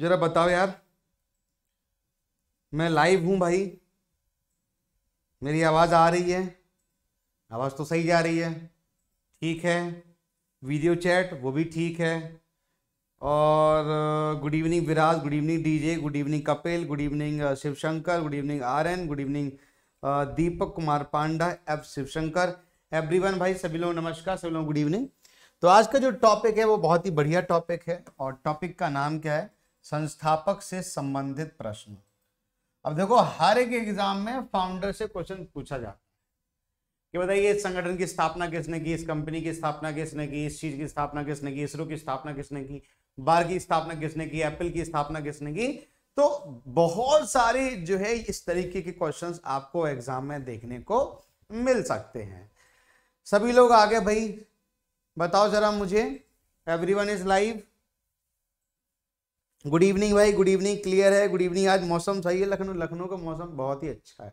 जरा बताओ यार मैं लाइव हूं भाई मेरी आवाज़ आ रही है आवाज़ तो सही जा रही है ठीक है वीडियो चैट वो भी ठीक है और good evening Viraj good evening DJ good evening Kapil good evening Shivshankar good evening Aryan good evening Deepak Kumar Panda F Shivshankar everyone भाई सभी लोग नमस्कार सभी लोग गुड इवनिंग तो आज का जो टॉपिक है वो बहुत ही बढ़िया टॉपिक है और टॉपिक का नाम क्या है संस्थापक से संबंधित प्रश्न अब देखो हर एक एग्जाम में फाउंडर से क्वेश्चन पूछा जाता है कि बताइए इस संगठन की स्थापना किसने की इस कंपनी की स्थापना किसने की इस चीज की स्थापना किसने की इसरो की स्थापना किसने की बार की स्थापना किसने की एप्पल की स्थापना किसने की तो बहुत सारे जो है इस तरीके के क्वेश्चंस आपको एग्जाम में देखने को मिल सकते हैं सभी लोग आगे भाई बताओ जरा मुझे everyone is live good evening भाई गुड इवनिंग क्लियर है गुड इवनिंग आज मौसम सही है लखनऊ लखनऊ का मौसम बहुत ही अच्छा है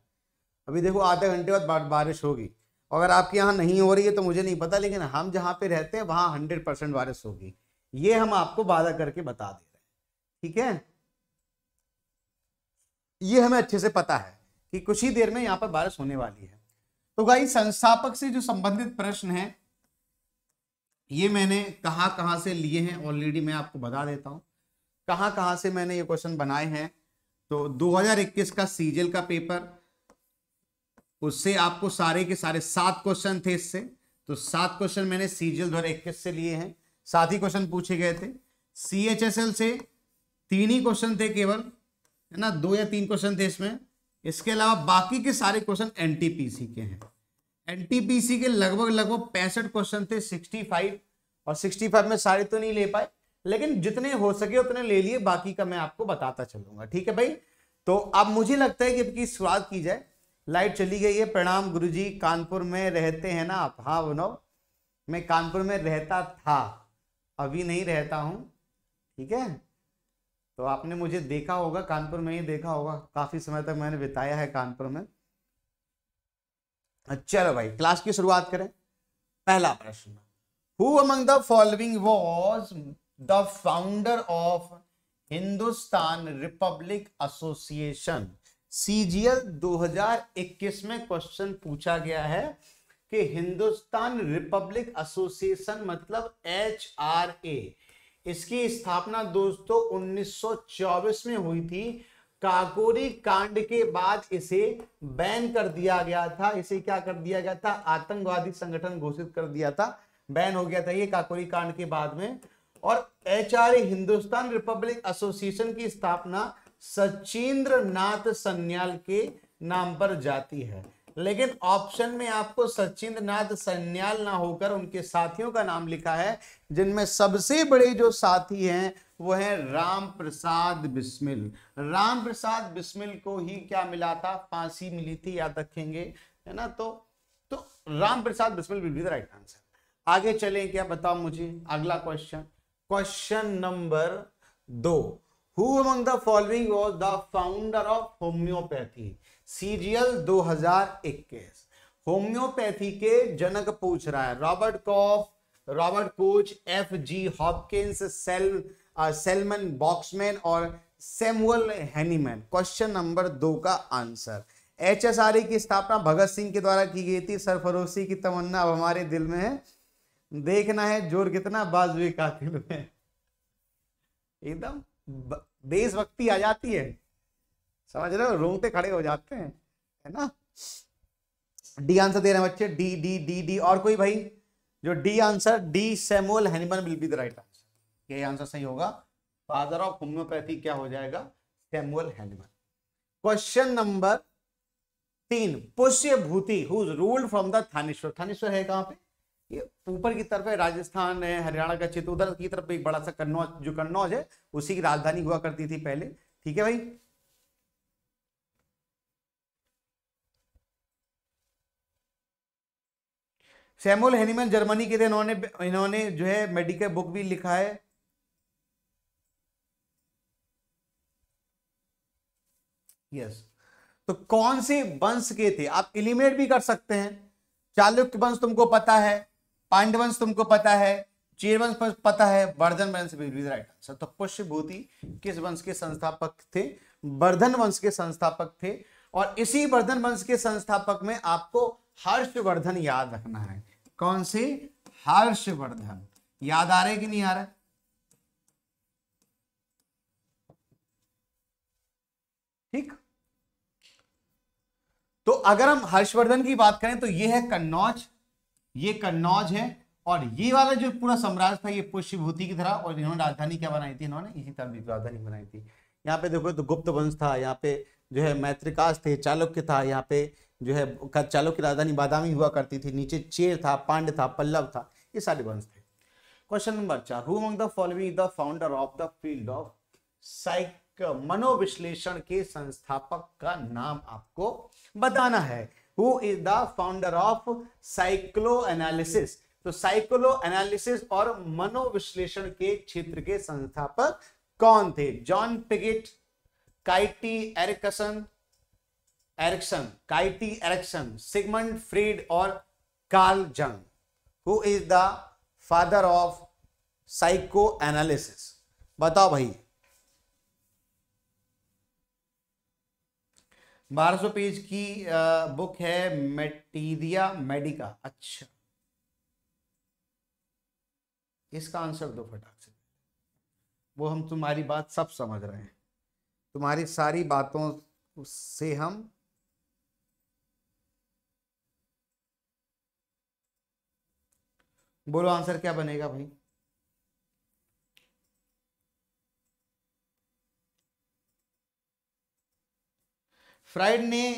अभी देखो आधे घंटे बाद बारिश होगी अगर आपके यहाँ नहीं हो रही है तो मुझे नहीं पता लेकिन हम जहाँ पे रहते हैं वहाँ हंड्रेड परसेंट बारिश होगी ये हम आपको वादा करके बता दे रहे हैं ठीक है ये हमें अच्छे से पता है कि कुछ ही देर में यहाँ पर बारिश होने वाली है तो भाई संस्थापक से जो संबंधित प्रश्न है ये मैंने कहाँ कहाँ से लिए हैं ऑलरेडी मैं आपको बता देता हूँ कहाँ कहाँ से मैंने ये क्वेश्चन बनाए हैं तो 2021 का सीजल का पेपर उससे आपको सारे के सारे सात क्वेश्चन थे इससे तो सात क्वेश्चन मैंने सीजल दो से लिए हैं सात ही क्वेश्चन पूछे गए थे सी एच एस एल से तीन ही क्वेश्चन थे केवल है ना दो या तीन क्वेश्चन थे इसमें इसके अलावा बाकी के सारे क्वेश्चन एन के हैं एन के लगभग लगभग पैंसठ क्वेश्चन थे 65 और 65 में सारे तो नहीं ले पाए लेकिन जितने हो सके उतने ले लिए बाकी का मैं आपको बताता चलूंगा ठीक है भाई तो अब मुझे लगता है कि आपकी शुरुआत की जाए लाइट चली गई है प्रणाम गुरुजी कानपुर में रहते हैं ना आप हाँ बनाओ मैं कानपुर में रहता था अभी नहीं रहता हूँ ठीक है तो आपने मुझे देखा होगा कानपुर में ही देखा होगा काफी समय तक मैंने बिताया है कानपुर में चलो भाई क्लास की शुरुआत करें पहला प्रश्न who among the following was the founder of Hindustan republic association CGL 2021 में क्वेश्चन पूछा गया है कि हिंदुस्तान रिपब्लिक एसोसिएशन मतलब एच आर ए इसकी स्थापना दोस्तों 1924 में हुई थी काकोरी कांड के बाद इसे बैन कर दिया गया था इसे क्या कर दिया गया था आतंकवादी संगठन घोषित कर दिया था बैन हो गया था ये काकोरी कांड के बाद में और एच हिंदुस्तान रिपब्लिक एसोसिएशन की स्थापना सचिंद्र नाथ सन्याल के नाम पर जाती है लेकिन ऑप्शन में आपको सचिंद्र नाथ सन्याल ना होकर उनके साथियों का नाम लिखा है जिनमें सबसे बड़े जो साथी हैं वो है राम प्रसाद बिस्मिल राम प्रसाद बिस्मिल को ही क्या मिला था फांसी मिली थी याद रखेंगे है ना तो तो Ram Prasad Bismil will be the right answer आगे चलें क्या बताओ मुझे अगला क्वेश्चन क्वेश्चन नंबर दो who among the following was the founder of homeopathy CGL 2021 homeopathy के जनक पूछ रहा है Robert Koch Robert Koch F G Hopkins सेल सेलमन बॉक्समैन और सेमुअल हैनीमैन क्वेश्चन नंबर दो का आंसर एचएसआरए की स्थापना भगत सिंह के द्वारा की गई थी सरफरोशी की तमन्ना अब हमारे दिल में है देखना है जोर कितना बाजुए कातिल में एकदम देशभक्ति आ जाती है समझ रहे हो रोंगते खड़े हो जाते हैं है ना डी आंसर दे रहे हैं बच्चे डी डी डी डी और कोई भाई जो D answer D Samuel Hahnemann will be the right answer ये आंसर सही होगा फादर ऑफ होम्योपैथी क्या हो जाएगा सेमुअल हैनिमन क्वेश्चन नंबर तीन Pushya Bhuti whose ruled from the Thaneshwar Thaneshwar है कहां पे ऊपर की तरफ है राजस्थान है हरियाणा का क्षेत्र उधर की तरफ एक बड़ा सा कन्नौज जो कन्नौज है उसी की राजधानी हुआ करती थी पहले ठीक है भाई सैमुअल हेनीमन जर्मनी के थे इन्होंने इन्होंने जो है मेडिकल बुक भी लिखा है यस तो कौन से वंश के थे आप इलिमिनेट भी कर सकते हैं चालुक्य वंश तुमको पता है पांडवंश तुमको पता है चेरवंश पता है वर्धन वंश भी राइट आंसर तो पुष्यभूति किस वंश के संस्थापक थे वर्धन वंश के संस्थापक थे और इसी वर्धन वंश के संस्थापक में आपको हर्षवर्धन याद रखना है कौन से हर्षवर्धन याद आ रहे कि नहीं आ रहा ठीक तो अगर हम हर्षवर्धन की बात करें तो यह है कन्नौज ये कन्नौज है और ये वाला जो पूरा साम्राज्य था ये पुष्यभूति की तरह और इन्होंने राजधानी क्या बनाई थी इन्होंने इसी तरह राजधानी बनाई थी यहाँ पे देखो तो गुप्त वंश था यहाँ पे जो है मैत्रिकास थे चालुक्य था यहाँ पे जो है चालुक्य राजधानी बादामी हुआ करती थी नीचे चेर था पांड था पल्लव था ये सारे वंश थे क्वेश्चन नंबर चार who among the following the founder of the field of psych मनोविश्लेषण के संस्थापक का नाम आपको बताना है is the founder of psychoanalysis तो साइक्लो एनालिसिस और मनोविश्लेषण के क्षेत्र के संस्थापक कौन थे John Piaget Kitty Erikson Erikson Kitty Erikson Sigmund Freud और Carl Jung who is the father of psychoanalysis बताओ भाई बारह पेज की बुक है मेटीरिया मेडिका अच्छा इसका आंसर दो फटाक से वो हम तुम्हारी बात सब समझ रहे हैं तुम्हारी सारी बातों से हम बोलो आंसर क्या बनेगा भाई फ्राइड ने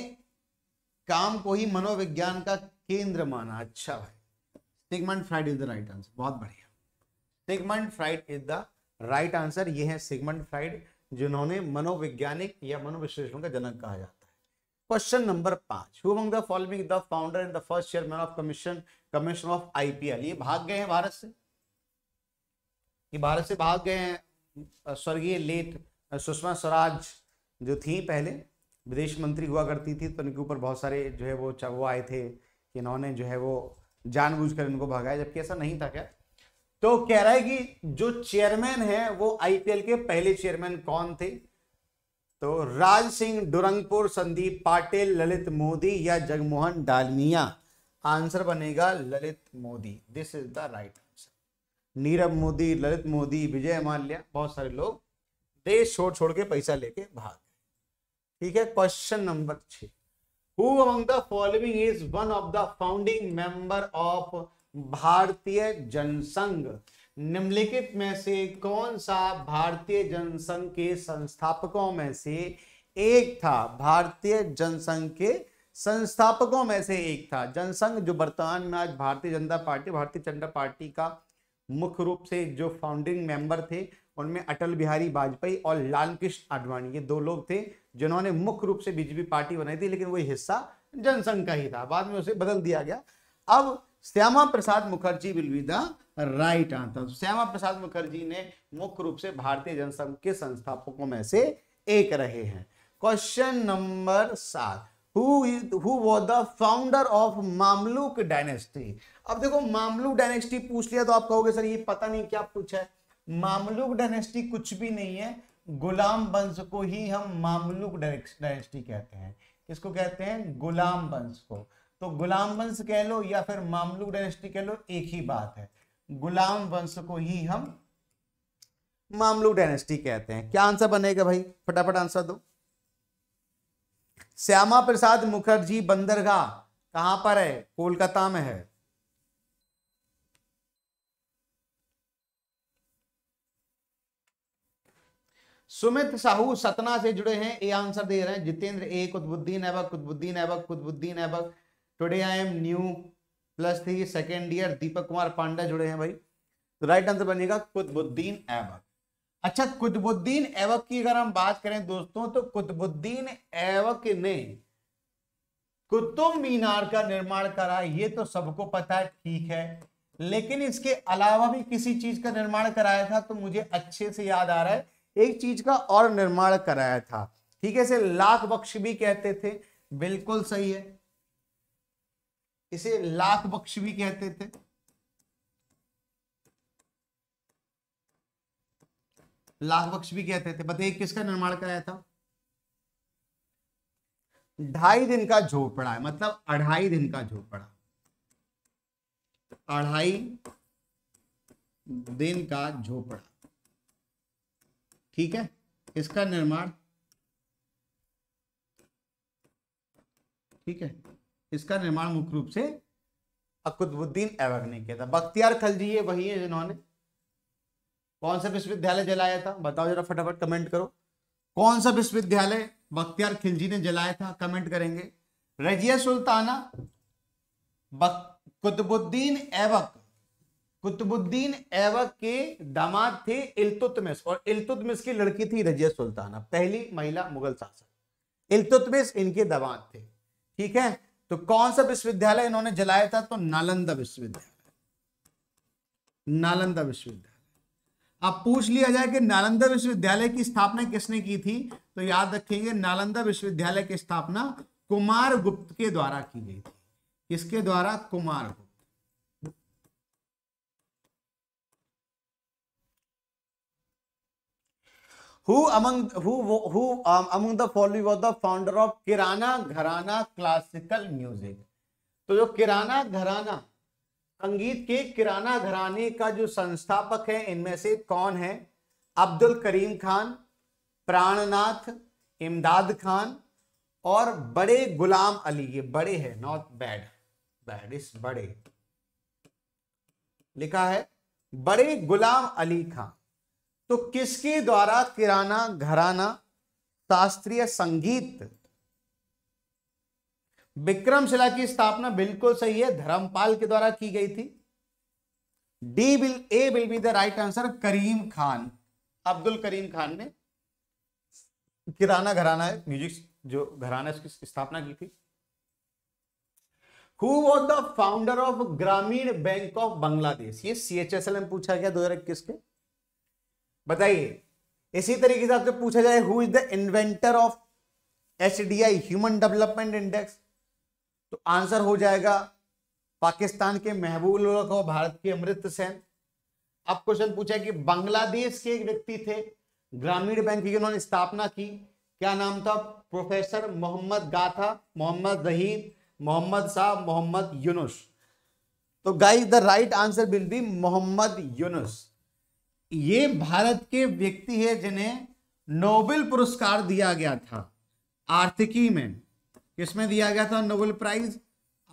काम को ही मनोविज्ञान का केंद्र माना अच्छा भाई Sigmund Freud is the right answer बहुत बढ़िया Sigmund Freud is the right answer ये है सिगमंड फ्राइड जिन्होंने मनोविज्ञानिक या मनोविश्लेषण का जनक कहा जाता है क्वेश्चन नंबर पांच who among the following the founder and the first chairman of commission commission of IPL ये भाग गए हैं भारत से ये भारत से भाग गए हैं स्वर्गीय लेट सुषमा स्वराज जो थी पहले विदेश मंत्री हुआ करती थी तो इनके ऊपर बहुत सारे जो है वो वो आए थे कि इन्होंने जो है वो जानबूझकर इनको भगाया जबकि ऐसा नहीं था क्या तो कह रहा है कि जो चेयरमैन है वो आईपीएल के पहले चेयरमैन कौन थे तो राज सिंह डुरंगपुर संदीप पाटिल ललित मोदी या जगमोहन डालमिया आंसर बनेगा Lalit Modi this is the right answer Nirav Modi Lalit Modi Vijay Mallya बहुत सारे लोग देश छोड़ छोड़ के पैसा लेके भाग ठीक है क्वेश्चन नंबर छ who among the following is one of the founding member of Bharatiya Jan Sangh निम्नलिखित में से कौन सा भारतीय जनसंघ के संस्थापकों में से एक था भारतीय जनसंघ के संस्थापकों में से एक था जनसंघ जो वर्तमान में आज भारतीय जनता पार्टी भारतीय जनता पार्टी का मुख्य रूप से जो फाउंडिंग मेंबर थे उनमें अटल बिहारी वाजपेयी और लालकृष्ण आडवाणी ये दो लोग थे जिन्होंने मुख्य रूप से बीजेपी पार्टी बनाई थी लेकिन वही हिस्सा जनसंघ का ही था बाद में उसे बदल दिया गया अब Shyama Prasad Mukherjee will be the right answer Shyama Prasad Mukherjee ने मुख्य रूप से भारतीय जनसंघ के संस्थापकों में से एक रहे हैं क्वेश्चन नंबर सात who was the founder of Mamluk dynasty अब देखो मामलुक डायनेस्टी पूछ लिया तो आप कहोगे सर ये पता नहीं क्या पूछा है मामलुक डायनेस्टी कुछ भी नहीं है गुलाम वंश को ही हम मामलुक डायनेस्टी कहते हैं किसको कहते हैं गुलाम वंश को तो गुलाम वंश कह लो या फिर मामलुक डायनेस्टी कह लो एक ही बात है गुलाम वंश को ही हम मामलुक डायनेस्टी कहते हैं क्या आंसर बनेगा भाई फटाफट आंसर दो श्यामा प्रसाद मुखर्जी बंदरगाह कहां पर है कोलकाता में है सुमित साहू सतना से जुड़े हैं ए आंसर दे रहे हैं Jitendra A Qutbuddin Aibak Qutbuddin Aibak Qutbuddin Aibak today I am new plus three second year Deepak Kumar Panda जुड़े हैं भाई तो राइट आंसर बनेगा कुतबुद्दीन ऐबक अच्छा कुतबुद्दीन ऐबक की अगर हम बात करें दोस्तों तो कुतबुद्दीन ऐबक ने कुतुब मीनार का निर्माण करा ये तो सबको पता है ठीक है लेकिन इसके अलावा भी किसी चीज का निर्माण कराया था तो मुझे अच्छे से याद आ रहा है एक चीज का और निर्माण कराया था ठीक है इसे लाख बख्श भी कहते थे बिल्कुल सही है इसे लाख बख्श भी कहते थे लाख बख्श भी कहते थे बताइए किसका निर्माण कराया था ढाई दिन का झोपड़ा है मतलब अढ़ाई दिन का झोपड़ा अढ़ाई दिन का झोपड़ा ठीक है इसका निर्माण ठीक है इसका निर्माण मुख्य रूप से कुतुबुद्दीन ऐबक ने किया था बख्तियार खलजी ये वही है जिन्होंने कौन सा विश्वविद्यालय जलाया था बताओ जरा फटाफट कमेंट करो कौन सा विश्वविद्यालय बख्तियार खिलजी ने जलाया था कमेंट करेंगे रजिया सुल्ताना कुतुबुद्दीन एवक कुतुबुद्दीन ऐवक के दामाद थे इल्तुतमिस और इल्तुतमिस की लड़की थी रजिया सुल्ताना पहली महिला मुगल शासक इल्तुतमिस इनके दामाद थे ठीक है तो कौन सा विश्वविद्यालय इन्होंने जलाया था तो नालंदा विश्वविद्यालय नालंदा विश्वविद्यालय अब पूछ लिया जाए कि नालंदा विश्वविद्यालय की स्थापना किसने की थी तो याद रखेंगे नालंदा विश्वविद्यालय की स्थापना कुमार गुप्त के द्वारा की गई थी किसके द्वारा Kumar Gupta who the who who um, among the following was the founder तो जो किराना घराना संगीत के किराना घराने का जो संस्थापक है इनमें से कौन है अब्दुल करीम खान प्राणनाथ इमदाद खान और बड़े गुलाम अली ये बड़े हैं नॉट बैड बैड इस बड़े लिखा है बड़े गुलाम अली खान तो किसके द्वारा किराना घराना शास्त्रीय संगीत विक्रमशिला की स्थापना बिल्कुल सही है धर्मपाल के द्वारा की गई थी D will A will be the right answer Karim Khan Abdul Karim Khan ने किराना घराना म्यूजिक जो घराना इसकी स्थापना की थी who was the founder of Grameen bank of Bangladesh ये सी एच एस एल में पूछा गया दो हजार इक्कीस के बताइए इसी तरीके से आपसे पूछा जाए who is the inventor of H D I human development index तो आंसर हो जाएगा पाकिस्तान के महबूब और भारत के अमृत सेन अब क्वेश्चन पूछा कि बांग्लादेश के एक व्यक्ति थे ग्रामीण बैंक की उन्होंने स्थापना की क्या नाम था प्रोफेसर मोहम्मद गाथा मोहम्मद जहीद मोहम्मद शाह मोहम्मद यूनुस तो guys the right answer will be Mohammad Yunus ये भारत के व्यक्ति है जिन्हें नोबेल पुरस्कार दिया गया था आर्थिकी में किसमें दिया गया था नोबेल प्राइज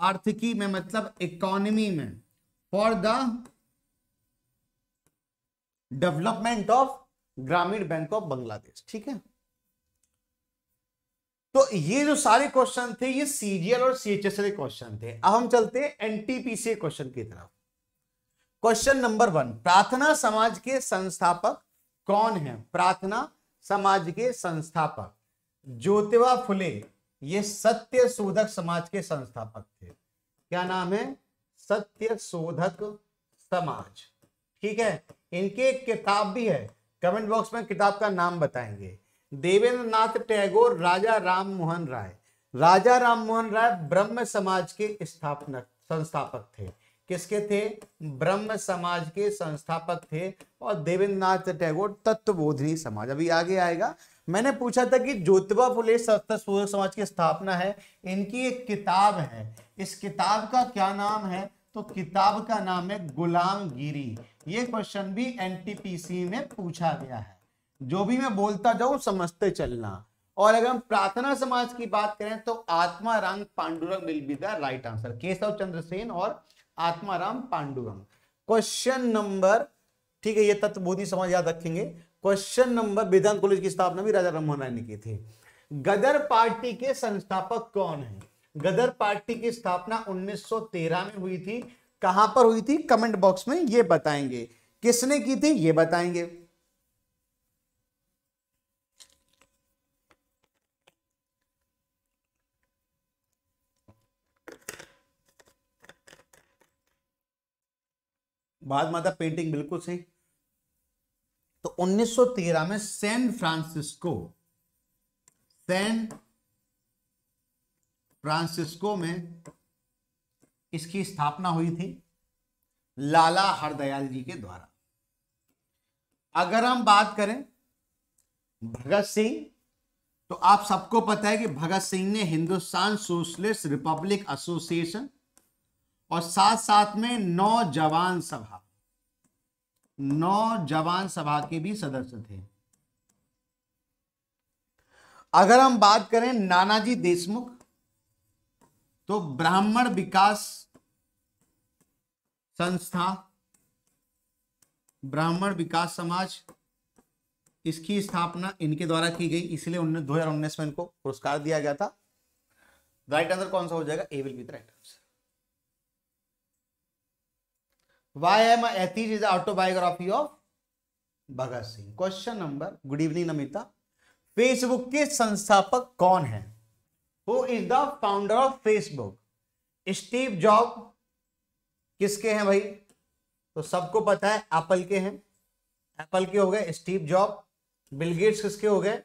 आर्थिकी में मतलब इकोनॉमी में for the development of Grameen bank of Bangladesh ठीक है तो ये जो सारे क्वेश्चन थे ये सीजीएल और सीएचएस क्वेश्चन थे अब हम चलते हैं एनटीपीसी क्वेश्चन की तरफ क्वेश्चन नंबर वन प्रार्थना समाज के संस्थापक कौन है प्रार्थना समाज के संस्थापक ज्योतिबा फुले ये सत्य शोधक समाज के संस्थापक थे क्या नाम है सत्य शोधक समाज ठीक है इनकी एक किताब भी है कमेंट बॉक्स में किताब का नाम बताएंगे देवेंद्र नाथ टैगोर राजा राम मोहन राय राजा राम मोहन राय ब्रह्म समाज के स्थापना संस्थापक थे किसके थे ब्रह्म समाज के संस्थापक थे और देवेंद्रनाथ टैगोर तत्वबोधनी समाज अभी आगे आएगा मैंने पूछा था कि ज्योतिबा फुले समाज की स्थापना है इनकी एक किताब है इस किताब का क्या नाम है तो किताब का नाम है गिरी ये क्वेश्चन भी एनटीपीसी में पूछा गया है जो भी मैं बोलता जाऊं समझते चलना और अगर हम प्रार्थना समाज की बात करें तो Atmaram Pandurang will be the right answer Keshav Chandra Sen और आत्माराम पांडुरंग क्वेश्चन नंबर ठीक है ये ही समझ याद रखेंगे क्वेश्चन नंबर वेदांत कॉलेज की स्थापना भी राजा राम ने की थी गदर पार्टी के संस्थापक कौन है गदर पार्टी की स्थापना 1913 में हुई थी कहां पर हुई थी कमेंट बॉक्स में ये बताएंगे किसने की थी ये बताएंगे भारत माता पेंटिंग बिल्कुल सही तो 1913 में सैन फ्रांसिस्को सैन फ्रांसिस्को में इसकी स्थापना हुई थी लाला हरदयाल जी के द्वारा अगर हम बात करें भगत सिंह तो आप सबको पता है कि भगत सिंह ने हिंदुस्तान सोशलिस्ट रिपब्लिक एसोसिएशन और साथ साथ में नौजवान सभा नौजवान सभा के भी सदस्य थे अगर हम बात करें नानाजी देशमुख तो ब्राह्मण विकास संस्था ब्राह्मण विकास समाज इसकी स्थापना इनके द्वारा की गई इसलिए उन्हें दो में इनको पुरस्कार दिया गया था राइट आंसर कौन सा हो जाएगा A will be right answer Y M I is autobiography of Bhagat Singh question number good evening Namita Facebook के संस्थापक कौन है who is the founder of Facebook Steve Job किसके हैं भाई तो सबको पता है एप्पल के हैं एप्पल के हो गए स्टीव जॉब बिलगेट्स किसके हो गए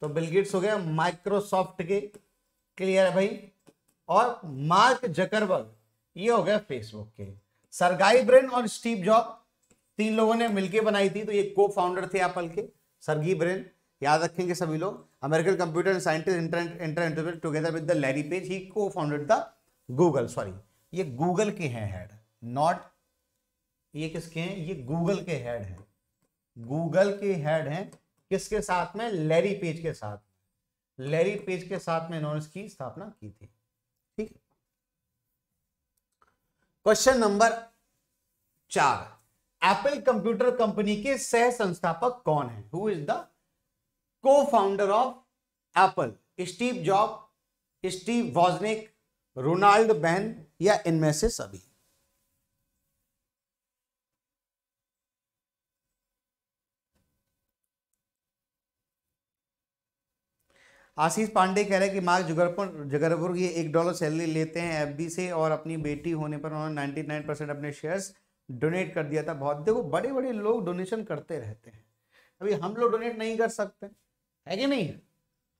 तो बिलगेट्स हो गए माइक्रोसॉफ्ट के क्लियर है भाई और मार्क जकरबर्ग ये हो गए फेसबुक के सरगाई ब्रेन और स्टीव जॉब तीन लोगों ने मिलकर बनाई थी तो ये को फाउंडर थे एप्पल के सरगी ब्रेन याद रखेंगे सभी लोग American computer scientist inter inter together with the Larry Page he co founded the Google sorry ये गूगल के हैं हेड नॉट ये किसके हैं ये गूगल के हेड हैं गूगल के हेड हैं किसके साथ में लैरी पेज के साथ लैरी पेज के साथ में इन्होंने इसकी स्थापना की थी क्वेश्चन नंबर चार एप्पल कंप्यूटर कंपनी के सह संस्थापक कौन है who is the co founder of Apple Steve Job Steve Wozniak Ronald Wayne या इनमें से सभी आशीष पांडे कह रहे हैं कि मार्क जुगरपुर जुगरपुर ये एक डॉलर सैलरी लेते हैं एफ से और अपनी बेटी होने पर उन्होंने नाइन परसेंट अपने शेयर्स डोनेट कर दिया था बहुत देखो बड़े बड़े लोग डोनेशन करते रहते हैं अभी हम लोग डोनेट नहीं कर सकते है कि नहीं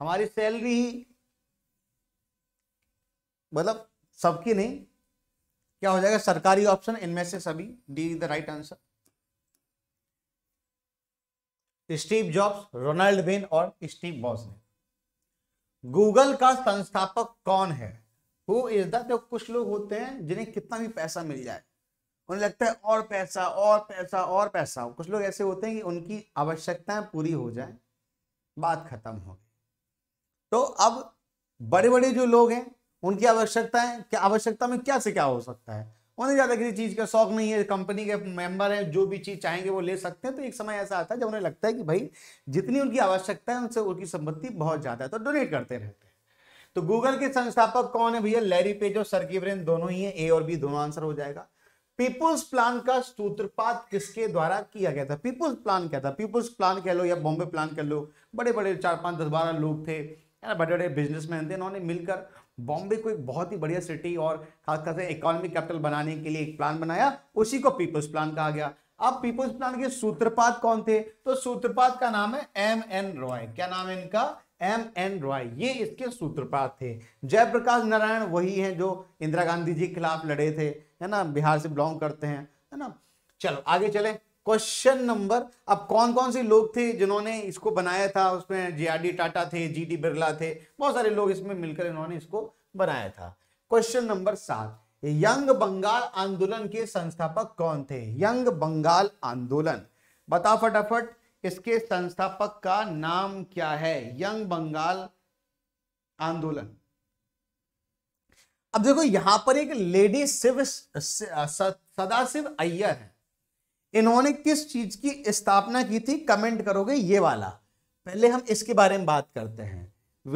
हमारी सैलरी ही मतलब सबकी नहीं क्या हो जाएगा सरकारी ऑप्शन इनमें से सभी D is the right answer Steve Jobs Ronald Wayne और स्टीव बॉस ने गूगल का संस्थापक कौन है हु इज द तो कुछ लोग होते हैं जिन्हें कितना भी पैसा मिल जाए उन्हें लगता है और पैसा और पैसा और पैसा कुछ लोग ऐसे होते हैं कि उनकी आवश्यकताएं पूरी हो जाए बात खत्म हो गई तो अब बड़े बड़े जो लोग हैं उनकी आवश्यकताएं क्या आवश्यकता में क्या से क्या हो सकता है उन्हें ज़्यादा किसी चीज़ का शौक नहीं है कंपनी के मेंबर हैं जो भी चीज़ चाहेंगे वो ले सकते हैं तो एक समय ऐसा आता है जब उन्हें लगता है कि भाई जितनी उनकी आवश्यकता है उनसे उनकी संपत्ति बहुत ज़्यादा है तो डोनेट करते रहते हैं तो गूगल के संस्थापक कौन है भैया लैरी पेज और ब्रेन दोनों ही है ए और बी दोनों आंसर हो जाएगा पीपुल्स प्लान का सूत्रपात किसके द्वारा किया गया था पीपुल्स प्लान क्या था पीपुल्स प्लान कह लो या बॉम्बे प्लान कह लो बड़े बड़े चार पांच दस बारह लोग थे बड़े बड़े बिजनेसमैन थे इन्होंने मिलकर बॉम्बे को एक बहुत ही बढ़िया सिटी और खासकर से इकोनॉमिक कैपिटल बनाने के लिए एक प्लान बनाया उसी को पीपल्स प्लान कहा गया अब पीपल्स प्लान के सूत्रपात कौन थे तो सूत्रपात का नाम है एम एन रॉय क्या नाम है इनका एम एन रॉय ये इसके सूत्रपात थे जयप्रकाश नारायण वही हैं जो इंदिरा गांधी जी के खिलाफ लड़े थे है ना बिहार से बिलोंग करते हैं है ना चलो आगे चले क्वेश्चन नंबर अब कौन कौन से लोग थे जिन्होंने इसको बनाया था उसमें डी टाटा थे डी बिरला थे बहुत सारे लोग इसमें मिलकर इन्होंने इसको बनाया था क्वेश्चन नंबर सात यंग बंगाल आंदोलन के संस्थापक कौन थे यंग बंगाल आंदोलन बता फटाफट इसके संस्थापक का नाम क्या है यंग बंगाल आंदोलन अब देखो यहां पर एक लेडी शिव सदाशिव अय्यर है इन्होंने किस चीज की स्थापना की थी कमेंट करोगे ये वाला पहले हम इसके बारे में बात करते हैं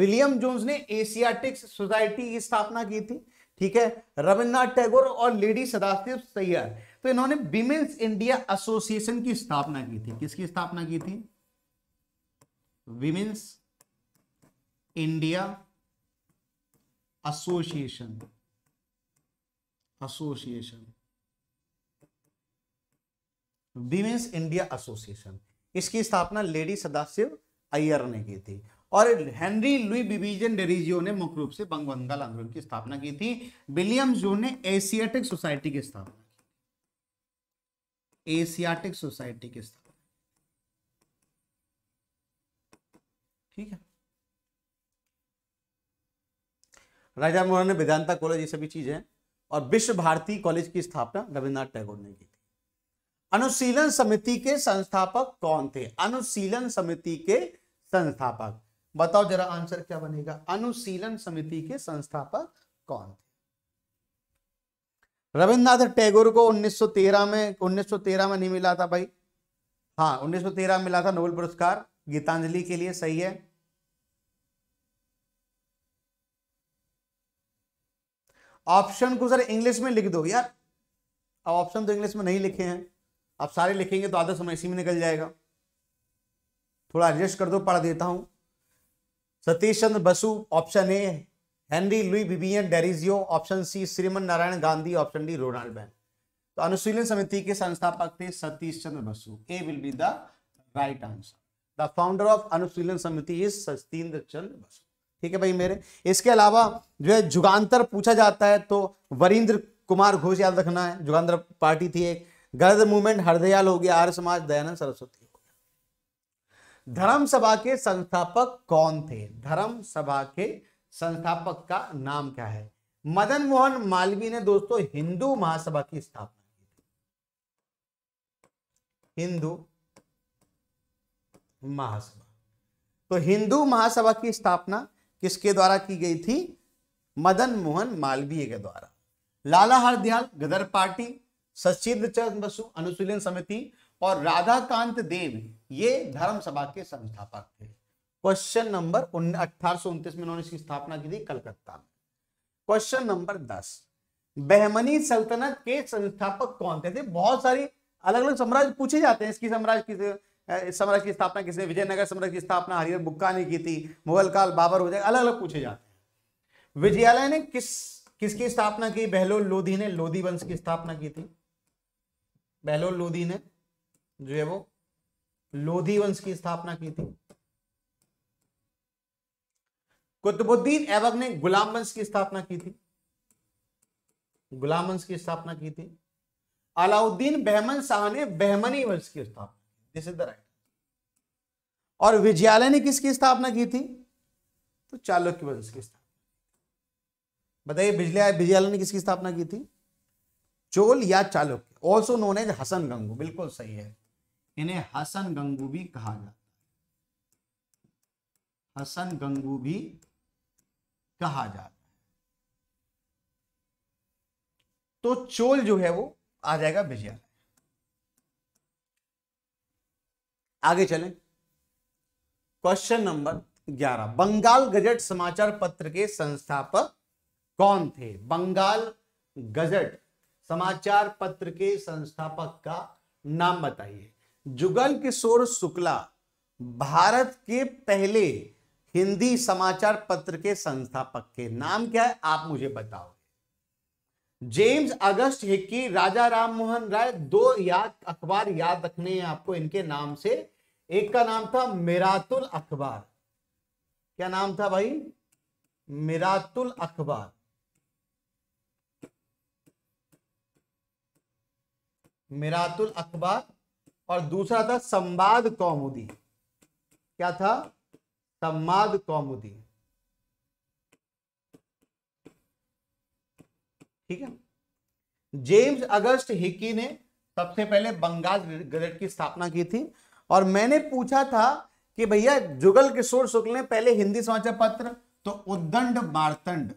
विलियम जोन्स ने एशियाटिक सोसाइटी की स्थापना की थी ठीक है रविन्द्रनाथ टैगोर और लेडी सदाशिव सैयर तो इन्होंने विमेन्स इंडिया एसोसिएशन की स्थापना की थी किसकी स्थापना की थी Women's India Association Association Women's India Association इसकी स्थापना लेडी सदाशिव अय्यर ने की थी और हेनरी लुई बिबीजन डेरिजियो ने मुख्य रूप से बंग बंगाल आंदोलन की स्थापना की थी विलियम जोन ने एशियाटिक सोसाइटी की स्थापना की एशियाटिक सोसाइटी की स्थापना ठीक है राजा मोहन ने वेदांता कॉलेज ये सभी चीजें और विश्व भारती कॉलेज की स्थापना रविन्द्रनाथ टैगोर ने की अनुशीलन समिति के संस्थापक कौन थे अनुशीलन समिति के संस्थापक बताओ जरा आंसर क्या बनेगा अनुशीलन समिति के संस्थापक कौन थे रविन्द्रनाथ टैगोर को 1913 में 1913 में नहीं मिला था भाई हाँ 1913 में मिला था नोबेल पुरस्कार गीतांजलि के लिए सही है ऑप्शन को सर इंग्लिश में लिख दो यार अब ऑप्शन तो इंग्लिश में नहीं लिखे हैं आप सारे लिखेंगे तो आधा समय इसी में निकल जाएगा थोड़ा एडजस्ट कर दो पढ़ देता हूं Satish Chandra Basu option A Henry Louis Vivian Derozio option C Shriman Narayan Gandhi option D Ronald Wayne तो अनुशीलन समिति के संस्थापक थे Satish Chandra Basu A will be the right answer the founder of Anushilan Samiti is Satindra चंद्र बसु ठीक है भाई मेरे इसके अलावा जो है जुगांतर पूछा जाता है तो वरिंद्र कुमार घोष याद रखना है जुगांतर पार्टी थी एक गर्द मूवमेंट हरदयाल हो गया आर्य समाज दयानंद सरस्वती हो गया धर्म सभा के संस्थापक कौन थे धर्म सभा के संस्थापक का नाम क्या है मदन मोहन मालवीय ने दोस्तों हिंदू महासभा की स्थापना की थी हिंदू महासभा तो हिंदू महासभा की स्थापना किसके द्वारा की गई थी मदन मोहन मालवीय के द्वारा लाला हरदयाल गदर पार्टी सचिद्र चंद बसु अनुशीलन समिति और राधाकांत देव ये धर्म सभा के संस्थापक थे क्वेश्चन नंबर अठारह में उन्होंने इसकी स्थापना की थी कलकत्ता में क्वेश्चन नंबर दस बहमनी सल्तनत के संस्थापक कौन थे, थे? बहुत सारी अलग अलग साम्राज्य पूछे जाते हैं इसकी साम्राज्य किस साम्राज्य की स्थापना किसने विजयनगर साम्राज्य की स्थापना हरिहर बुक्का ने की थी मुगल काल बाबर हो जाए अलग अलग पूछे जाते हैं विजयालय ने किस किसकी स्थापना की बहलोल लोधी ने लोधी वंश की स्थापना की थी बहलोल लोधी ने जो है वो लोधी वंश की स्थापना की थी कुतुबुद्दीन ऐबक ने गुलाम वंश की स्थापना की थी गुलाम वंश की स्थापना की थी अलाउद्दीन बहमन शाह ने बहमनी वंश की स्थापना दिस इज द राइट और विजयालय ने किसकी स्थापना की थी तो चालुक्य वंश की स्थापना बताइए विजयालय ने किसकी स्थापना की थी चोल या Chalukya also known as Hasan Gangu बिल्कुल सही है इन्हें हसन गंगू भी कहा जाता है हसन गंगू भी कहा जाता है तो चोल जो है वो आ जाएगा विजया आगे चलें क्वेश्चन नंबर ग्यारह बंगाल गजट समाचार पत्र के संस्थापक कौन थे बंगाल गजट समाचार पत्र के संस्थापक का नाम बताइए जुगल किशोर शुक्ला भारत के पहले हिंदी समाचार पत्र के संस्थापक के नाम क्या है आप मुझे बताओ James August Hicky Raja Ram Mohan Roy दो याद अखबार याद रखने हैं आपको इनके नाम से एक का नाम था मिरातुल अखबार क्या नाम था भाई मिरातुल अखबार मिरातुल अखबार और दूसरा था संवाद कौमुदी क्या था संवाद कौमुदी ठीक है जेम्स अगस्त हिकी ने सबसे पहले बंगाल गजट की स्थापना की थी और मैंने पूछा था कि भैया जुगल किशोर शुक्ल ने पहले हिंदी समाचार पत्र तो Udant Martand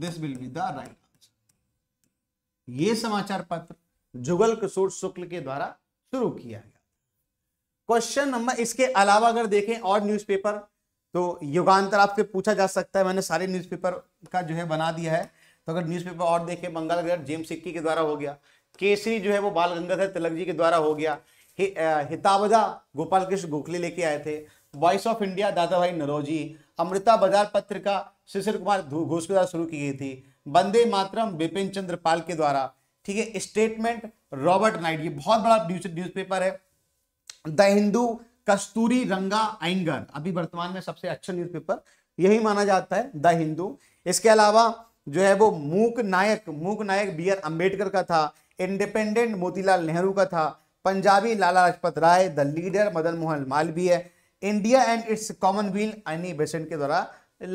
this will be the right ये समाचार पत्र जुगल किशोर शुक्ल के द्वारा शुरू किया गया क्वेश्चन नंबर इसके अलावा अगर देखें और न्यूज़पेपर तो युगांतर आपसे पूछा जा सकता है मैंने सारे न्यूज़पेपर का जो है बना दिया है तो अगर न्यूज़पेपर और देखें बंगाल गैर जेम सिक्की के द्वारा हो गया केसरी जो है वो बाल गंगाधर तिलक जी के द्वारा हो गया हि, गोपाल कृष्ण गोखले लेके आए थे वॉइस ऑफ इंडिया दादा भाई नरोजी अमृता बाजार पत्रिका शिशिर कुमार घोष के द्वारा शुरू की गई थी वंदे मातरम बिपिन चंद्र पाल के द्वारा ठीक है स्टेटमेंट रॉबर्ट नाइट ये बहुत बड़ा न्यूज पेपर है द हिंदू कस्तूरी रंगा आइंगर अभी वर्तमान में सबसे अच्छा न्यूज पेपर यही माना जाता है द हिंदू इसके अलावा जो है वो मूक नायक मूक नायक बी आर अम्बेडकर का था इंडिपेंडेंट मोतीलाल नेहरू का था Punjabi Lala Lajpat Rai The Leader Madan Mohan Malviya India and its Commonwealth Annie Besant के द्वारा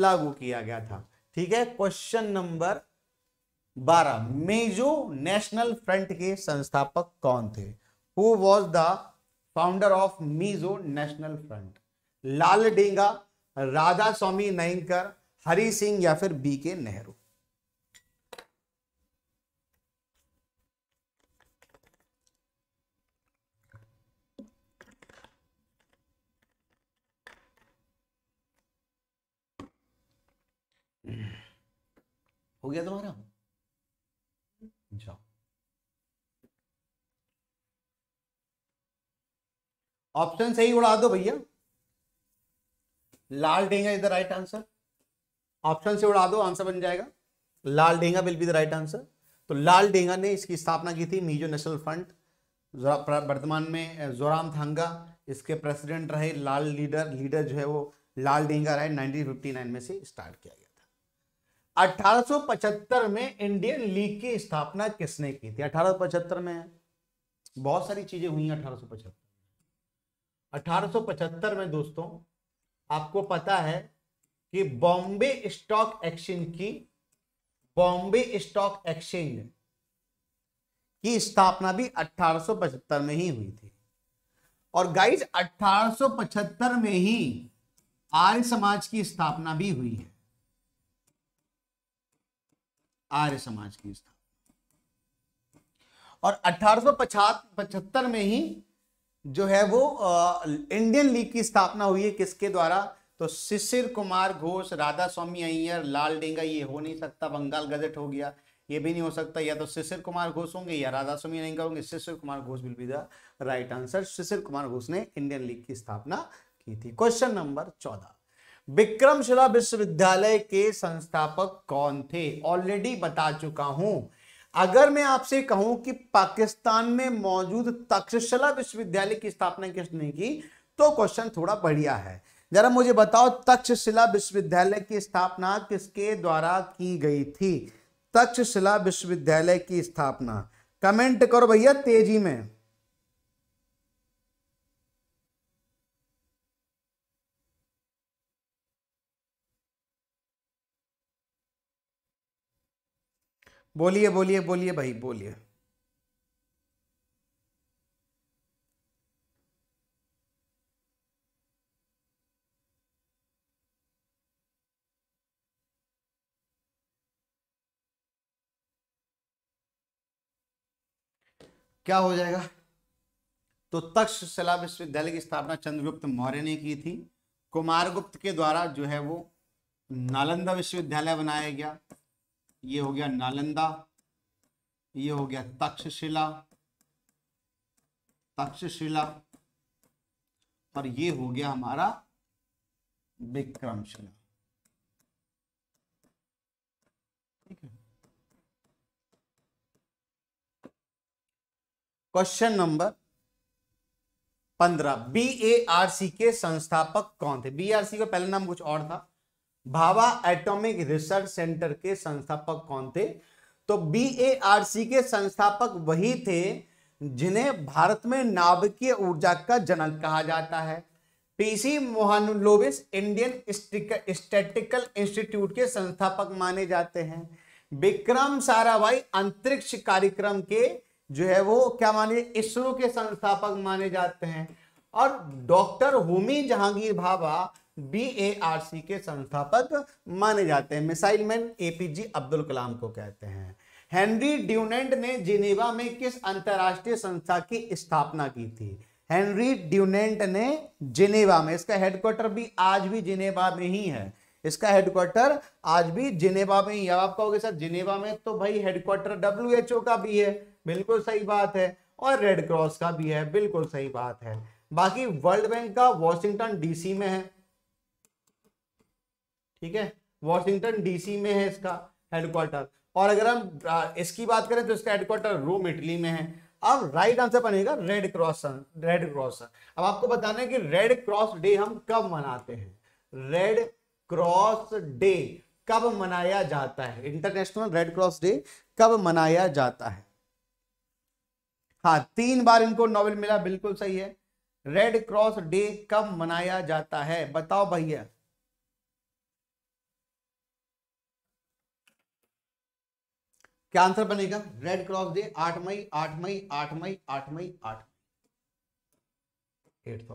लागू किया गया था ठीक है क्वेश्चन नंबर बारह मेजो नेशनल फ्रंट के संस्थापक कौन थे who was the founder of Mizo National Front Laldenga Radha Swami Naicker Hari Singh या फिर बी के नेहरू हो गया तुम्हारा जाओ ऑप्शन सही उड़ा दो भैया Laldenga is the right answer option से उड़ा दो आंसर बन जाएगा Laldenga will be the right answer तो लाल डेंगा ने इसकी स्थापना की थी मीजो नेशनल फ्रंट वर्तमान में जोराम थांगा इसके प्रेसिडेंट रहे लाल लीडर लीडर जो है वो लाल डेंगा रहे 1959 में से स्टार्ट किया गया 1875 में इंडियन लीग की स्थापना किसने की थी 1875 में बहुत सारी चीजें हुई हैं 1875 1875 में दोस्तों आपको पता है कि बॉम्बे स्टॉक एक्सचेंज की बॉम्बे स्टॉक एक्सचेंज की स्थापना भी 1875 में ही हुई थी और गाइस 1875 में ही आर्य समाज की स्थापना भी हुई है आर्य समाज की स्थापना और अठारह में ही जो है वो इंडियन लीग की स्थापना हुई है किसके द्वारा तो शिशिर कुमार घोष राधा स्वामी अय्यर लाल डेंगा ये हो नहीं सकता बंगाल गजट हो गया ये भी नहीं हो सकता या तो शिशिर कुमार घोष होंगे या राधा स्वामी अय्यर होंगे Shishir Kumar Ghosh will be the right answer Shishir Kumar Ghosh ने इंडियन लीग की स्थापना की थी क्वेश्चन नंबर चौदह विक्रमशिला विश्वविद्यालय के संस्थापक कौन थे ऑलरेडी बता चुका हूं अगर मैं आपसे कहूं कि पाकिस्तान में मौजूद तक्षशिला विश्वविद्यालय की स्थापना किसने की तो क्वेश्चन थोड़ा बढ़िया है जरा मुझे बताओ तक्षशिला विश्वविद्यालय की स्थापना किसके द्वारा की गई थी तक्षशिला विश्वविद्यालय की स्थापना कमेंट करो भैया तेजी में बोलिए बोलिए बोलिए भाई बोलिए क्या हो जाएगा तो तक्षशिला विश्वविद्यालय की स्थापना चंद्रगुप्त मौर्य ने की थी कुमारगुप्त के द्वारा जो है वो नालंदा विश्वविद्यालय बनाया गया ये हो गया नालंदा ये हो गया तक्षशिला तक्षशिला और ये हो गया हमारा विक्रमशिला ठीक है क्वेश्चन नंबर पंद्रह बी ए आर सी के संस्थापक कौन थे बी आर सी का पहला नाम कुछ और था भावा एटॉमिक रिसर्च सेंटर के संस्थापक कौन थे तो बी के संस्थापक वही थे जिन्हें भारत में नाभिकीय ऊर्जा का जनक कहा जाता है PC Mahalanobis Indian Statistical Institute के संस्थापक माने जाते हैं विक्रम साराभाई अंतरिक्ष कार्यक्रम के जो है वो क्या माने इसरो के संस्थापक माने जाते हैं और doctor Homi Jehangir Bhabha B A R C के संस्थापक माने जाते हैं missile man APJ Abdul Kalam को कहते हैं हेनरी ड्यूनेंट ने जिनेवा में किस अंतरराष्ट्रीय संस्था की स्थापना की थी हेनरी ड्यूनेंट ने जिनेवा में इसका हेडक्वार्टर भी आज भी जिनेवा में ही है इसका हेडक्वार्टर आज भी जिनेवा में ही है आप कहोगे सर जिनेवा में तो भाई हेडक्वार्टर ओ का भी है बिल्कुल सही बात है और रेड क्रॉस का भी है बिल्कुल सही बात है बाकी वर्ल्ड बैंक का वॉशिंगटन डीसी में है ठीक है वॉशिंगटन डीसी में है इसका हेडक्वार्टर और अगर हम इसकी बात करें तो इसका हेडक्वार्टर रोम इटली में है अब राइट आंसर बनेगा रेड क्रॉस रेड क्रॉस अब आपको बताना है कि रेड क्रॉस डे हम कब मनाते हैं रेड क्रॉस डे कब मनाया जाता है इंटरनेशनल रेड क्रॉस डे कब मनाया जाता है हाँ तीन बार इनको नोबेल मिला बिल्कुल सही है रेड क्रॉस डे कब मनाया जाता है बताओ भैया क्या आंसर बनेगा रेड क्रॉस डे आठ मई आठ मई आठ मई आठ मई आठ एट्थ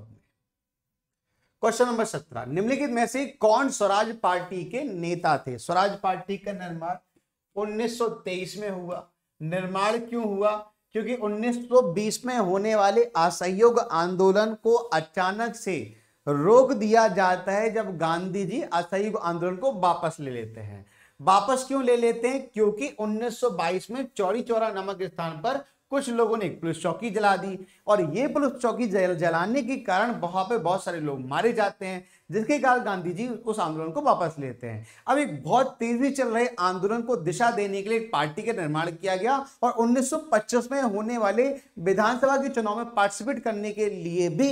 क्वेश्चन नंबर सत्रह निम्नलिखित में से कौन स्वराज पार्टी के नेता थे स्वराज पार्टी का निर्माण 1923 में हुआ निर्माण क्यों हुआ क्योंकि 1920 में होने वाले असहयोग आंदोलन को अचानक से रोक दिया जाता है जब गांधी जी असहयोग आंदोलन को वापस ले लेते हैं वापस क्यों ले लेते हैं क्योंकि 1922 में चौरी चौरा नामक स्थान पर कुछ लोगों ने पुलिस चौकी जला दी और ये पुलिस चौकी जल जलाने के कारण वहां पे बहुत सारे लोग मारे जाते हैं जिसके कारण गांधी जी उस आंदोलन को वापस लेते हैं अब एक बहुत तेजी चल रहे आंदोलन को दिशा देने के लिए एक पार्टी का निर्माण किया गया और 1925 में होने वाले विधानसभा के चुनाव में पार्टिसिपेट करने के लिए भी